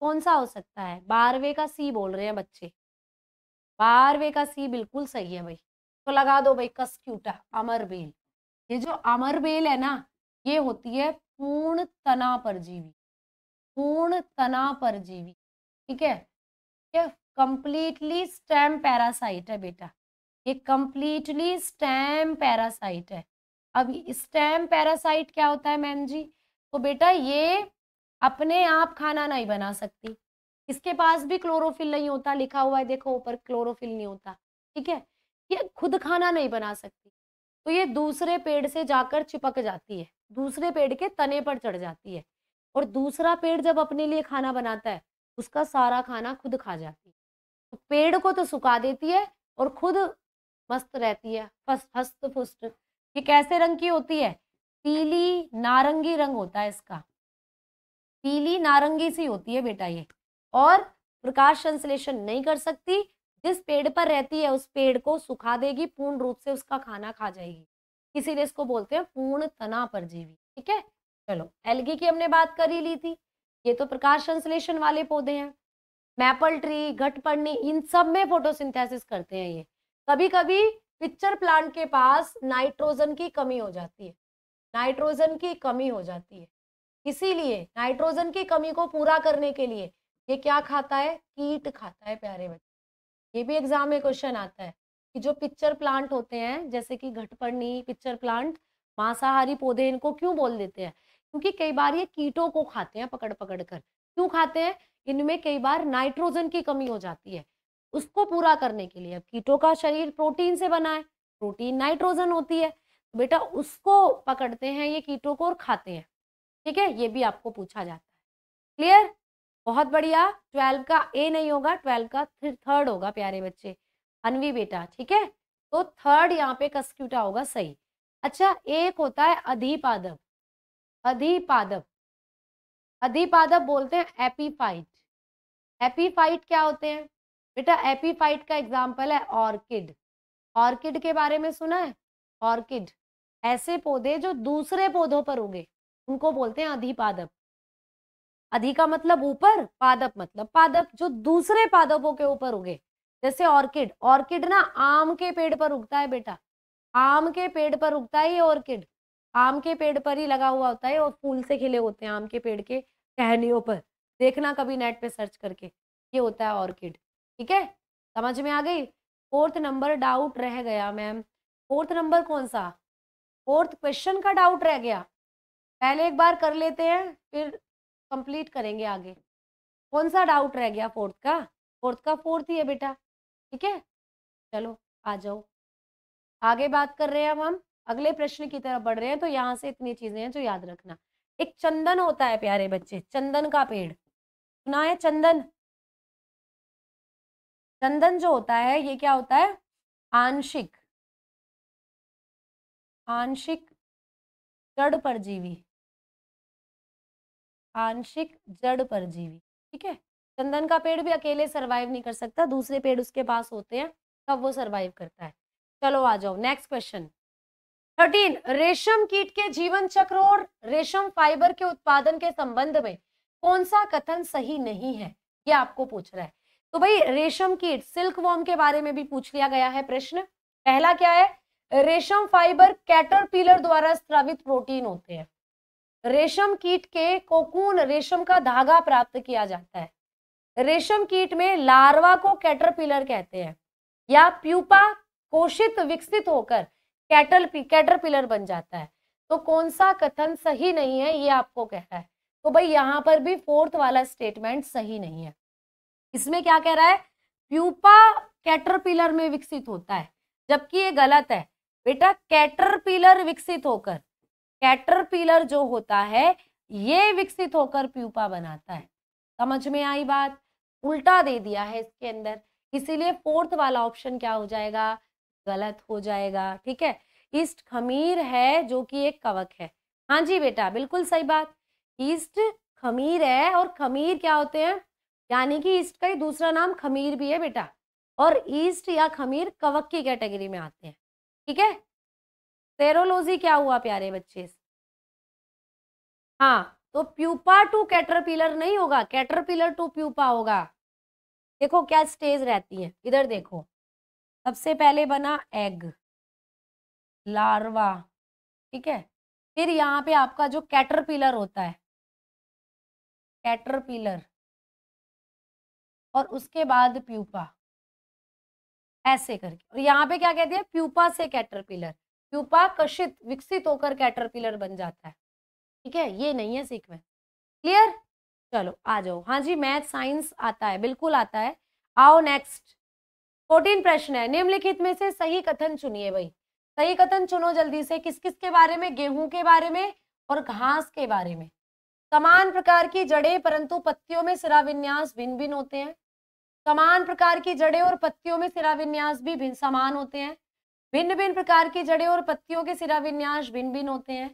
कौन सा हो सकता है बारहवें का सी बोल रहे हैं बच्चे बारहवें का सी बिल्कुल सही है भाई तो लगा दो भाई कस्क्यूटा अमरबेल ये जो अमरबेल है ना ये होती है पूर्ण तना परजीवी पूर्ण तना परजीवी ठीक है ये कंप्लीटली स्टैम पैरासाइट है बेटा ये कंप्लीटली स्टैम पैरासाइट है अब स्टैम पैरासाइट क्या होता है मैम जी तो बेटा ये अपने आप खाना नहीं बना सकती इसके पास भी क्लोरोफिल नहीं होता लिखा हुआ है देखो ऊपर क्लोरोफिल नहीं होता ठीक है ये खुद खाना नहीं बना सकती तो ये दूसरे पेड़ से जाकर चिपक जाती है दूसरे पेड़ के तने पर चढ़ जाती है और दूसरा पेड़ जब अपने लिए खाना बनाता है उसका सारा खाना खुद खा जाती है तो पेड़ को तो सुखा देती है और खुद मस्त रहती है फस्त हस्त फुस्त ये कैसे रंग की होती है पीली नारंगी रंग होता है इसका पीली नारंगी सी होती है बेटा ये और प्रकाश संश्लेषण नहीं कर सकती जिस पेड़ पर रहती है उस पेड़ को सुखा देगी पूर्ण रूप से उसका खाना खा जाएगी इसीलिए इसको बोलते हैं पूर्ण तना पर जीवी ठीक है चलो एलगी की हमने बात कर ही ली थी ये तो प्रकाश संश्लेषण वाले पौधे हैं मैपल ट्री घटपर्णी इन सब में फोटोसिंथेसिस करते हैं ये कभी कभी पिक्चर प्लांट के पास नाइट्रोजन की कमी हो जाती है नाइट्रोजन की कमी हो जाती है इसीलिए नाइट्रोजन की कमी को पूरा करने के लिए ये क्या खाता है कीट खाता है प्यारे बच्चे ये भी एग्जाम में क्वेश्चन आता है कि जो पिक्चर प्लांट होते हैं जैसे कि घटपर्णी पिक्चर प्लांट मांसाहारी पौधे इनको क्यों बोल देते हैं क्योंकि कई बार ये कीटों को खाते हैं पकड़ पकड़ कर क्यों खाते हैं इनमें कई बार नाइट्रोजन की कमी हो जाती है उसको पूरा करने के लिए अब कीटों का शरीर प्रोटीन से बना है प्रोटीन नाइट्रोजन होती है तो बेटा उसको पकड़ते हैं ये कीटों को और खाते हैं ठीक है ये भी आपको पूछा जाता है क्लियर बहुत बढ़िया ट्वेल्व का ए नहीं होगा ट्वेल्व का थर्ड होगा प्यारे बच्चे अनवी बेटा ठीक है तो थर्ड यहाँ पे कस्क्यूटा होगा सही अच्छा एक होता है अधिपादप अधिपादप अधिपादप बोलते हैं एपीफाइट एपीफाइट क्या होते हैं बेटा एपीफाइट का एग्जाम्पल है ऑर्किड ऑर्किड के बारे में सुना है ऑर्किड ऐसे पौधे जो दूसरे पौधों पर उगे उनको बोलते हैं अधिपादप अधि का मतलब ऊपर पादप मतलब पादप जो दूसरे पादपों के ऊपर उगे जैसे ऑर्किड ऑर्किड ना आम के पेड़ पर उगता है बेटा आम के पेड़ पर उगता है ये ऑर्किड आम के पेड़ पर ही लगा हुआ होता है और फूल से खिले होते हैं आम के पेड़ के टहनियों पर देखना कभी नेट पे सर्च करके ये होता है ऑर्किड ठीक है समझ में आ गई फोर्थ नंबर डाउट रह गया मैम फोर्थ नंबर कौन सा फोर्थ क्वेश्चन का डाउट रह गया पहले एक बार कर लेते हैं फिर कंप्लीट करेंगे आगे कौन सा डाउट रह गया फोर्थ का फोर्थ का फोर्थ ही है बेटा ठीक है चलो आ जाओ आगे बात कर रहे हैं अब हम अगले प्रश्न की तरफ बढ़ रहे हैं तो यहाँ से इतनी चीजें हैं जो याद रखना एक चंदन होता है प्यारे बच्चे चंदन का पेड़ सुना है चंदन चंदन जो होता है ये क्या होता है आंशिक आंशिक जड़ परजीवी आंशिक जड़ परजीवी ठीक है चंदन का पेड़ भी अकेले सरवाइव नहीं कर सकता दूसरे पेड़ उसके पास होते हैं तब वो सरवाइव करता है चलो आ जाओ नेक्स्ट क्वेश्चन थर्टीन रेशम कीट के जीवन चक्र और रेशम फाइबर के उत्पादन के संबंध में कौन सा कथन सही नहीं है ये आपको पूछ रहा है तो भाई रेशम कीट सिल्क वॉर्म के बारे में भी पूछ लिया गया है प्रश्न पहला क्या है रेशम फाइबर कैटरपिलर द्वारा स्रावित प्रोटीन होते हैं रेशम कीट के कोकून रेशम का धागा प्राप्त किया जाता है रेशम कीट में लार्वा को कैटरपिलर कहते हैं या प्यूपा कोशित विकसित होकर कैटल कैटरपिलर बन जाता है तो कौन सा कथन सही नहीं है ये आपको कह रहा है तो भाई यहाँ पर भी फोर्थ वाला स्टेटमेंट सही नहीं है इसमें क्या कह रहा है प्यूपा कैटरपिलर में विकसित होता है जबकि ये गलत है बेटा कैटरपिलर विकसित होकर कैटरपिलर जो होता है ये विकसित होकर प्यूपा बनाता है समझ में आई बात उल्टा दे दिया है इसके अंदर इसीलिए फोर्थ वाला ऑप्शन क्या हो जाएगा गलत हो जाएगा ठीक है ईस्ट खमीर है जो कि एक कवक है हाँ जी बेटा बिल्कुल सही बात ईस्ट खमीर है और खमीर क्या होते हैं यानी कि ईस्ट का ही दूसरा नाम खमीर भी है बेटा और ईस्ट या खमीर कवक की कैटेगरी में आते हैं ठीक है सेरोलोजी क्या हुआ प्यारे बच्चे हाँ तो प्यूपा टू कैटरपिलर नहीं होगा कैटरपिलर टू प्यूपा होगा देखो क्या स्टेज रहती है इधर देखो सबसे पहले बना एग लार्वा ठीक है फिर यहाँ पे आपका जो कैटरपिलर होता है कैटरपिलर और उसके बाद प्यूपा ऐसे करके और यहाँ पे क्या कहते हैं प्यूपा से कैटरपिलर प्यूपाकर्षित विकसित होकर कैटरपिलर बन जाता है ठीक है ये नहीं है सीक्वेंस क्लियर चलो आ जाओ हाँ जी मैथ साइंस आता है बिल्कुल आता है आओ नेक्स्ट फोर्टीन प्रश्न है निम्नलिखित में से सही कथन चुनिए भाई सही कथन चुनो जल्दी से किस किस के बारे में गेहूं के बारे में और घास के बारे में समान प्रकार की जड़े परंतु पत्तियों में सिरा विन्यास भिन्न भिन्न होते हैं समान प्रकार की जड़े और पत्तियों में सिरा विन्यास भी भिन्न समान होते हैं भिन्न भिन्न प्रकार की जड़े और पत्तियों के सिरा विन्यास भिन्न भिन्न होते हैं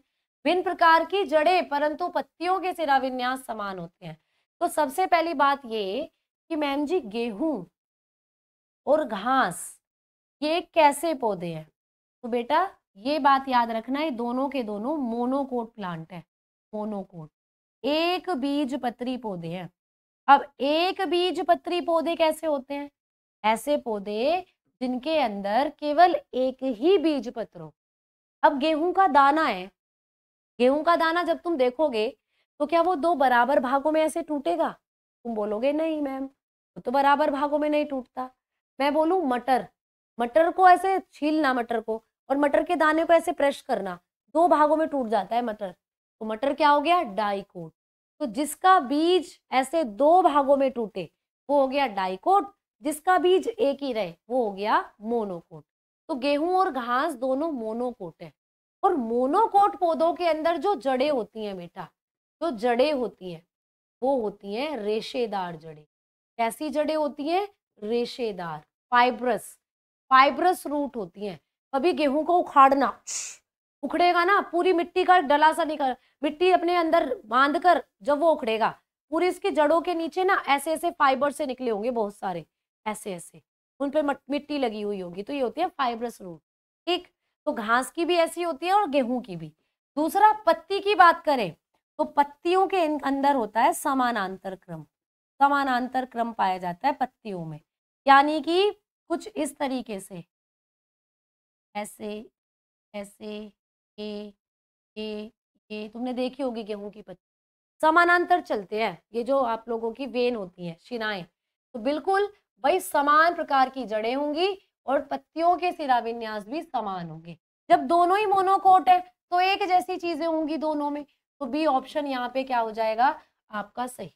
भिन्न प्रकार की जड़े परंतु पत्तियों के सिरा विन्यास समान होते हैं तो सबसे पहली बात ये कि मैम जी गेहूं और घास ये कैसे पौधे हैं तो बेटा ये बात याद रखना है दोनों के दोनों मोनोकोट प्लांट है मोनोकोट एक बीज पत्री पौधे हैं अब एक बीज पत्री पौधे कैसे होते हैं ऐसे पौधे जिनके अंदर केवल एक ही बीज पत्र हो अब गेहूं का दाना है गेहूं का दाना जब तुम देखोगे तो क्या वो दो बराबर भागों में ऐसे टूटेगा तुम बोलोगे नहीं मैम वो तो बराबर भागों में नहीं टूटता मैं बोलू मटर मटर को ऐसे छीलना मटर को और मटर के दाने को ऐसे प्रेस करना दो भागों में टूट जाता है मटर तो मटर क्या हो गया डाइकोट तो जिसका बीज ऐसे दो भागों में टूटे वो हो गया डाइकोट जिसका बीज एक ही रहे वो हो गया मोनोकोट तो गेहूं और घास दोनों मोनोकोट है और मोनोकोट पौधों के अंदर जो जड़े होती हैं बेटा जो जड़े होती हैं वो होती हैं रेशेदार जड़े कैसी जड़ें होती हैं रेशेदार फाइब्रस फाइब्रस रूट होती हैं कभी गेहूं को उखाड़ना उखड़ेगा ना पूरी मिट्टी का डला सा निकल मिट्टी अपने अंदर बांध कर जब वो उखड़ेगा पूरी इसकी जड़ों के नीचे ना ऐसे ऐसे फाइबर से निकले होंगे बहुत सारे ऐसे ऐसे उन पर मिट्टी लगी हुई होगी तो ये होती है फाइब्रस रूट ठीक तो घास की भी ऐसी होती है और गेहूं की भी दूसरा पत्ती की बात करें तो पत्तियों के अंदर होता है समानांतर क्रम समानांतर क्रम पाया जाता है पत्तियों में यानी कि कुछ इस तरीके से ऐसे ऐसे ए ए ए तुमने देखी होगी गेहूं की पत्ती समानांतर चलते हैं ये जो आप लोगों की वेन होती है शिनाएं तो बिल्कुल वही समान प्रकार की जड़ें होंगी और पत्तियों के सिरा विन्यास भी समान होंगे जब दोनों ही मोनोकोट है तो एक जैसी चीजें होंगी दोनों में तो बी ऑप्शन यहाँ पे क्या हो जाएगा आपका सही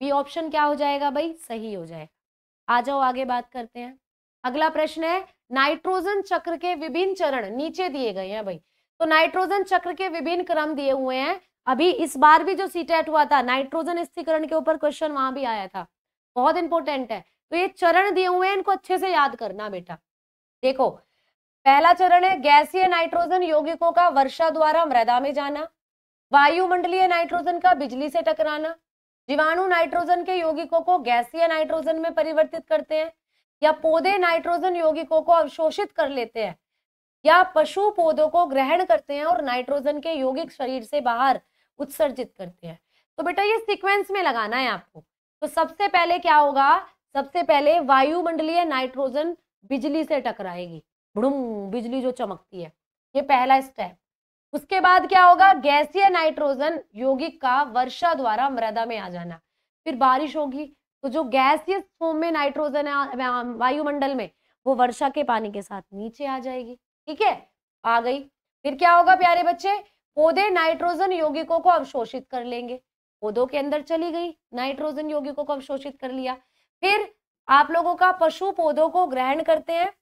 बी ऑप्शन क्या हो जाएगा भाई सही हो जाएगा आ जाओ आगे बात करते हैं अगला प्रश्न है नाइट्रोजन चक्र के विभिन्न चरण नीचे दिए गए हैं भाई तो नाइट्रोजन चक्र के विभिन्न क्रम दिए हुए हैं अभी इस बार भी जो सीटेट हुआ था नाइट्रोजन स्थिरीकरण के ऊपर क्वेश्चन वहां भी आया था बहुत इंपॉर्टेंट है तो ये चरण दिए हुए हैं इनको अच्छे से याद करना बेटा देखो पहला चरण है गैसीय नाइट्रोजन यौगिकों का वर्षा द्वारा मृदा में जाना वायुमंडलीय नाइट्रोजन का बिजली से टकराना जीवाणु नाइट्रोजन के यौगिकों को गैसीय नाइट्रोजन में परिवर्तित करते हैं या पौधे नाइट्रोजन यौगिकों को अवशोषित कर लेते हैं या पशु पौधों को ग्रहण करते हैं और नाइट्रोजन के यौगिक शरीर से बाहर उत्सर्जित करते हैं तो बेटा ये सीक्वेंस में लगाना है आपको तो सबसे पहले क्या होगा सबसे पहले वायुमंडलीय नाइट्रोजन बिजली से टकराएगी भुड़ुम बिजली जो चमकती है ये पहला स्टेप उसके बाद क्या होगा गैसीय नाइट्रोजन यौगिक का वर्षा द्वारा मृदा में आ जाना फिर बारिश होगी तो जो गैसीय फॉर्म में नाइट्रोजन है वायुमंडल में वो वर्षा के पानी के साथ नीचे आ जाएगी ठीक है आ गई फिर क्या होगा प्यारे बच्चे पौधे नाइट्रोजन यौगिकों को अवशोषित कर लेंगे पौधों के अंदर चली गई नाइट्रोजन यौगिकों को अवशोषित कर लिया फिर आप लोगों का पशु पौधों को ग्रहण करते हैं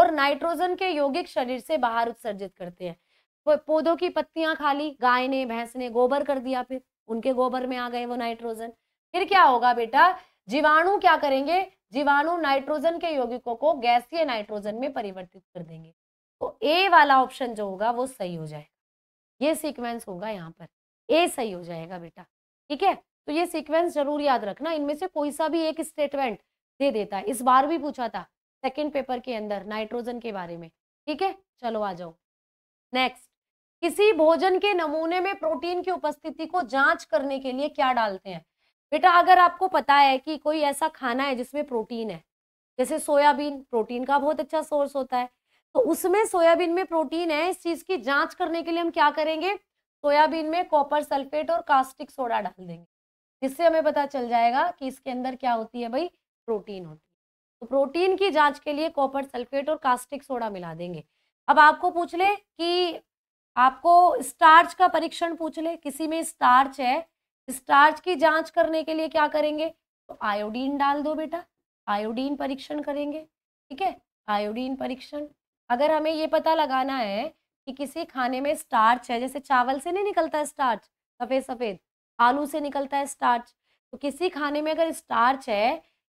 और नाइट्रोजन के यौगिक शरीर से बाहर उत्सर्जित करते हैं पौधों की पत्तियां खा ली गाय ने भैंस ने गोबर कर दिया फिर उनके गोबर में आ गए वो नाइट्रोजन फिर क्या होगा बेटा जीवाणु क्या करेंगे जीवाणु नाइट्रोजन के यौगिकों को गैसीय नाइट्रोजन में परिवर्तित कर देंगे तो ए वाला ऑप्शन जो होगा वो सही हो जाएगा ये सीक्वेंस होगा यहाँ पर ए सही हो जाएगा बेटा ठीक है तो ये सीक्वेंस जरूर याद रखना इनमें से कोई सा भी एक स्टेटमेंट दे देता है इस बार भी पूछा था सेकेंड पेपर के अंदर नाइट्रोजन के बारे में ठीक है चलो आ जाओ नेक्स्ट किसी भोजन के नमूने में प्रोटीन की उपस्थिति को जांच करने के लिए क्या डालते हैं बेटा अगर आपको पता है कि कोई ऐसा खाना है जिसमें प्रोटीन है जैसे सोयाबीन प्रोटीन का बहुत अच्छा सोर्स होता है तो उसमें सोयाबीन में प्रोटीन है इस चीज की जांच करने के लिए हम क्या करेंगे सोयाबीन में कॉपर सल्फेट और कास्टिक सोडा डाल देंगे जिससे हमें पता चल जाएगा कि इसके अंदर क्या होती है भाई प्रोटीन होती है तो प्रोटीन की जांच के लिए कॉपर सल्फेट और कास्टिक सोडा मिला देंगे अब आपको पूछ ले कि आपको स्टार्च का परीक्षण पूछ ले किसी में स्टार्च है स्टार्च की जांच करने के लिए क्या करेंगे तो आयोडीन डाल दो बेटा आयोडीन परीक्षण करेंगे ठीक है आयोडीन परीक्षण अगर हमें ये पता लगाना है कि किसी खाने में स्टार्च है जैसे चावल से नहीं निकलता स्टार्च सफ़ेद सफ़ेद आलू से निकलता है स्टार्च तो किसी खाने में अगर स्टार्च है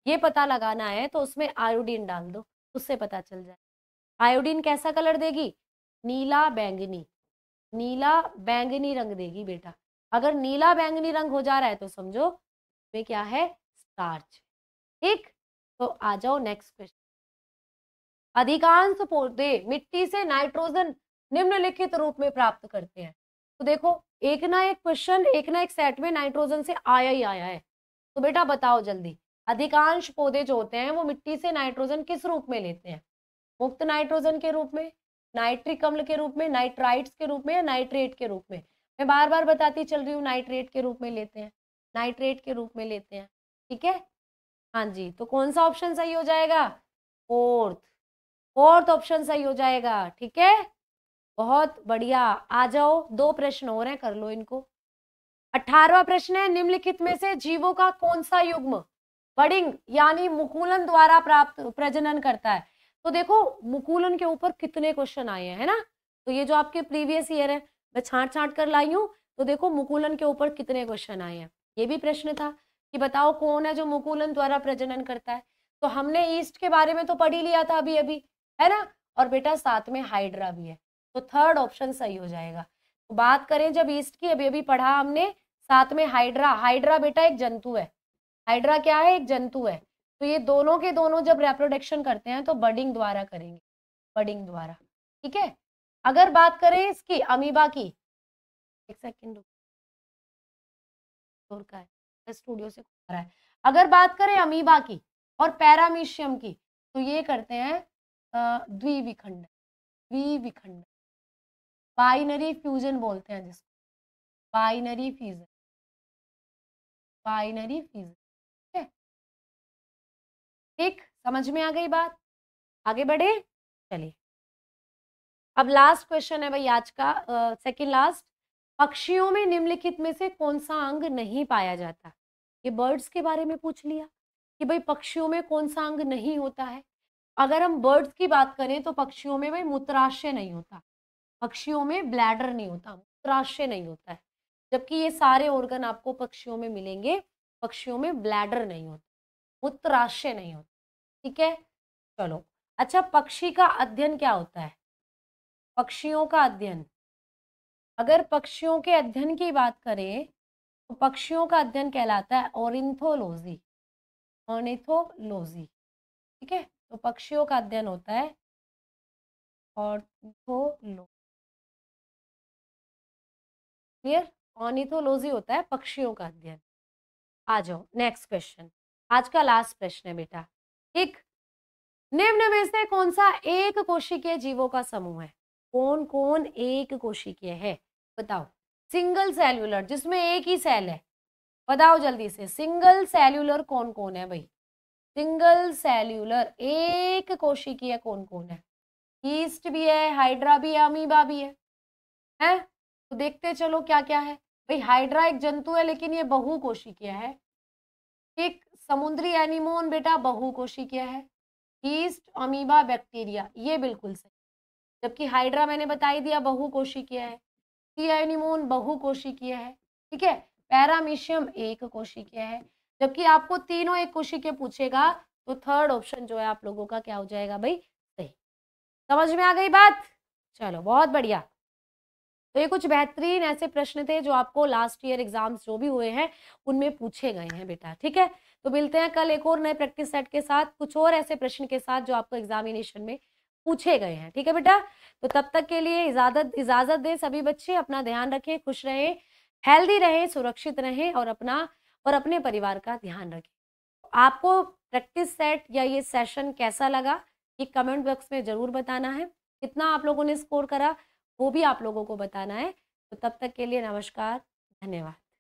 ये पता लगाना है तो उसमें आयोडीन डाल दो उससे पता चल जाए आयोडीन कैसा कलर देगी नीला बैंगनी नीला बैंगनी रंग देगी बेटा अगर नीला बैंगनी रंग हो जा रहा है तो समझो इसमें क्या है स्टार्च ठीक तो आ जाओ नेक्स्ट क्वेश्चन अधिकांश पौधे मिट्टी से नाइट्रोजन निम्नलिखित रूप में प्राप्त करते हैं तो देखो एक ना एक क्वेश्चन एक ना एक सेट में नाइट्रोजन से आया ही आया है तो बेटा बताओ जल्दी अधिकांश पौधे जो होते हैं वो मिट्टी से नाइट्रोजन किस रूप में लेते हैं मुक्त नाइट्रोजन के रूप में नाइट्रिक अम्ल के रूप में नाइट्राइट्स के रूप में या नाइट्रेट के रूप में मैं बार बार बताती चल रही हूँ नाइट्रेट के रूप में लेते हैं नाइट्रेट के रूप में लेते हैं ठीक है हाँ जी तो कौन सा ऑप्शन सही हो जाएगा फोर्थ फोर्थ ऑप्शन सही हो जाएगा ठीक है बहुत बढ़िया आ जाओ दो प्रश्न और हैं कर लो इनको अठारवा प्रश्न है निम्नलिखित में से जीवों का कौन सा युग्म बडिंग यानी मुकुलन द्वारा प्राप्त प्रजनन करता है तो देखो मुकुलन के ऊपर कितने क्वेश्चन आए हैं है ना तो ये जो आपके प्रीवियस ईयर है मैं छाट छाट कर लाई हूँ तो देखो मुकुलन के ऊपर कितने क्वेश्चन आए हैं ये भी प्रश्न था कि बताओ कौन है जो मुकुलन द्वारा प्रजनन करता है तो हमने ईस्ट के बारे में तो पढ़ ही लिया था अभी अभी है ना और बेटा साथ में हाइड्रा भी है तो थर्ड ऑप्शन सही हो जाएगा तो बात करें जब ईस्ट की अभी अभी पढ़ा हमने साथ में हाइड्रा हाइड्रा बेटा एक जंतु है हाइड्रा क्या है एक जंतु है तो ये दोनों के दोनों जब रेप्रोडक्शन करते हैं तो बडिंग द्वारा करेंगे बडिंग द्वारा ठीक है अगर बात करें इसकी अमीबा की एक सेकेंड का है स्टूडियो से रहा है अगर बात करें अमीबा की और पैरामीशियम की तो ये करते हैं द्विविखंड द्विविखंड बाइनरी फ्यूजन बोलते हैं जिसको बाइनरी फ्यूजन बाइनरी फ्यूजन ठीक समझ में आ गई बात आगे बढ़े चलिए अब लास्ट क्वेश्चन है भाई आज का सेकंड लास्ट पक्षियों में निम्नलिखित में से कौन सा अंग नहीं पाया जाता ये बर्ड्स के बारे में पूछ लिया कि भाई पक्षियों में कौन सा अंग नहीं होता है अगर हम बर्ड्स की बात करें तो पक्षियों में भाई मूत्राशय नहीं होता पक्षियों में ब्लैडर नहीं होता मूत्राशय नहीं होता है जबकि ये सारे ऑर्गन आपको पक्षियों में मिलेंगे पक्षियों में ब्लैडर नहीं होता मूत्राशय नहीं होता ठीक है चलो अच्छा पक्षी का अध्ययन क्या होता है पक्षियों का अध्ययन अगर पक्षियों के अध्ययन की बात करें तो पक्षियों का अध्ययन कहलाता है ओरिंथोलॉजी ऑर्निथोलॉजी ठीक है तो पक्षियों का अध्ययन होता है ऑर्थोलॉजी क्लियर ऑनिथोलॉजी होता है पक्षियों का अध्ययन आ जाओ नेक्स्ट क्वेश्चन आज का लास्ट प्रश्न है बेटा एक निम्न में से कौन सा एक कोशिकीय जीवों का समूह है कौन कौन एक कोशिकीय है बताओ सिंगल सेल्यूलर जिसमें एक ही सेल है बताओ जल्दी से सिंगल सेल्यूलर कौन कौन है भाई सिंगल सेल्यूलर एक कोशिकीय कौन कौन है ईस्ट भी है हाइड्रा भी है अमीबा भी है है? तो देखते चलो क्या क्या है भाई हाइड्रा एक जंतु है लेकिन ये बहु बहुकोशिकीय है एक समुद्री एनिमोन बेटा बहु बहुकोशिकीय है ईस्ट अमीबा बैक्टीरिया ये बिल्कुल सही जबकि हाइड्रा मैंने बताई दिया बहु बहुकोशिकीय है सी एनिमोन बहु बहुकोशिकीय है ठीक है पैरामीशियम एक कोशिकीय है जबकि आपको तीनों एक कोशिकीय पूछेगा तो थर्ड ऑप्शन जो है आप लोगों का क्या हो जाएगा भाई सही समझ में आ गई बात चलो बहुत बढ़िया तो ये कुछ बेहतरीन ऐसे प्रश्न थे जो आपको लास्ट ईयर एग्जाम्स जो भी हुए हैं उनमें पूछे गए हैं बेटा ठीक है तो मिलते हैं कल एक और नए प्रैक्टिस सेट के साथ कुछ और ऐसे प्रश्न के साथ जो आपको एग्जामिनेशन में पूछे गए हैं ठीक है बेटा तो तब तक के लिए इजाजत इजाजत दें सभी बच्चे अपना ध्यान रखें खुश रहें हेल्दी रहें सुरक्षित रहें और अपना और अपने परिवार का ध्यान रखें तो आपको प्रैक्टिस सेट या ये सेशन कैसा लगा ये कमेंट बॉक्स में ज़रूर बताना है कितना आप लोगों ने स्कोर करा वो भी आप लोगों को बताना है तो तब तक के लिए नमस्कार धन्यवाद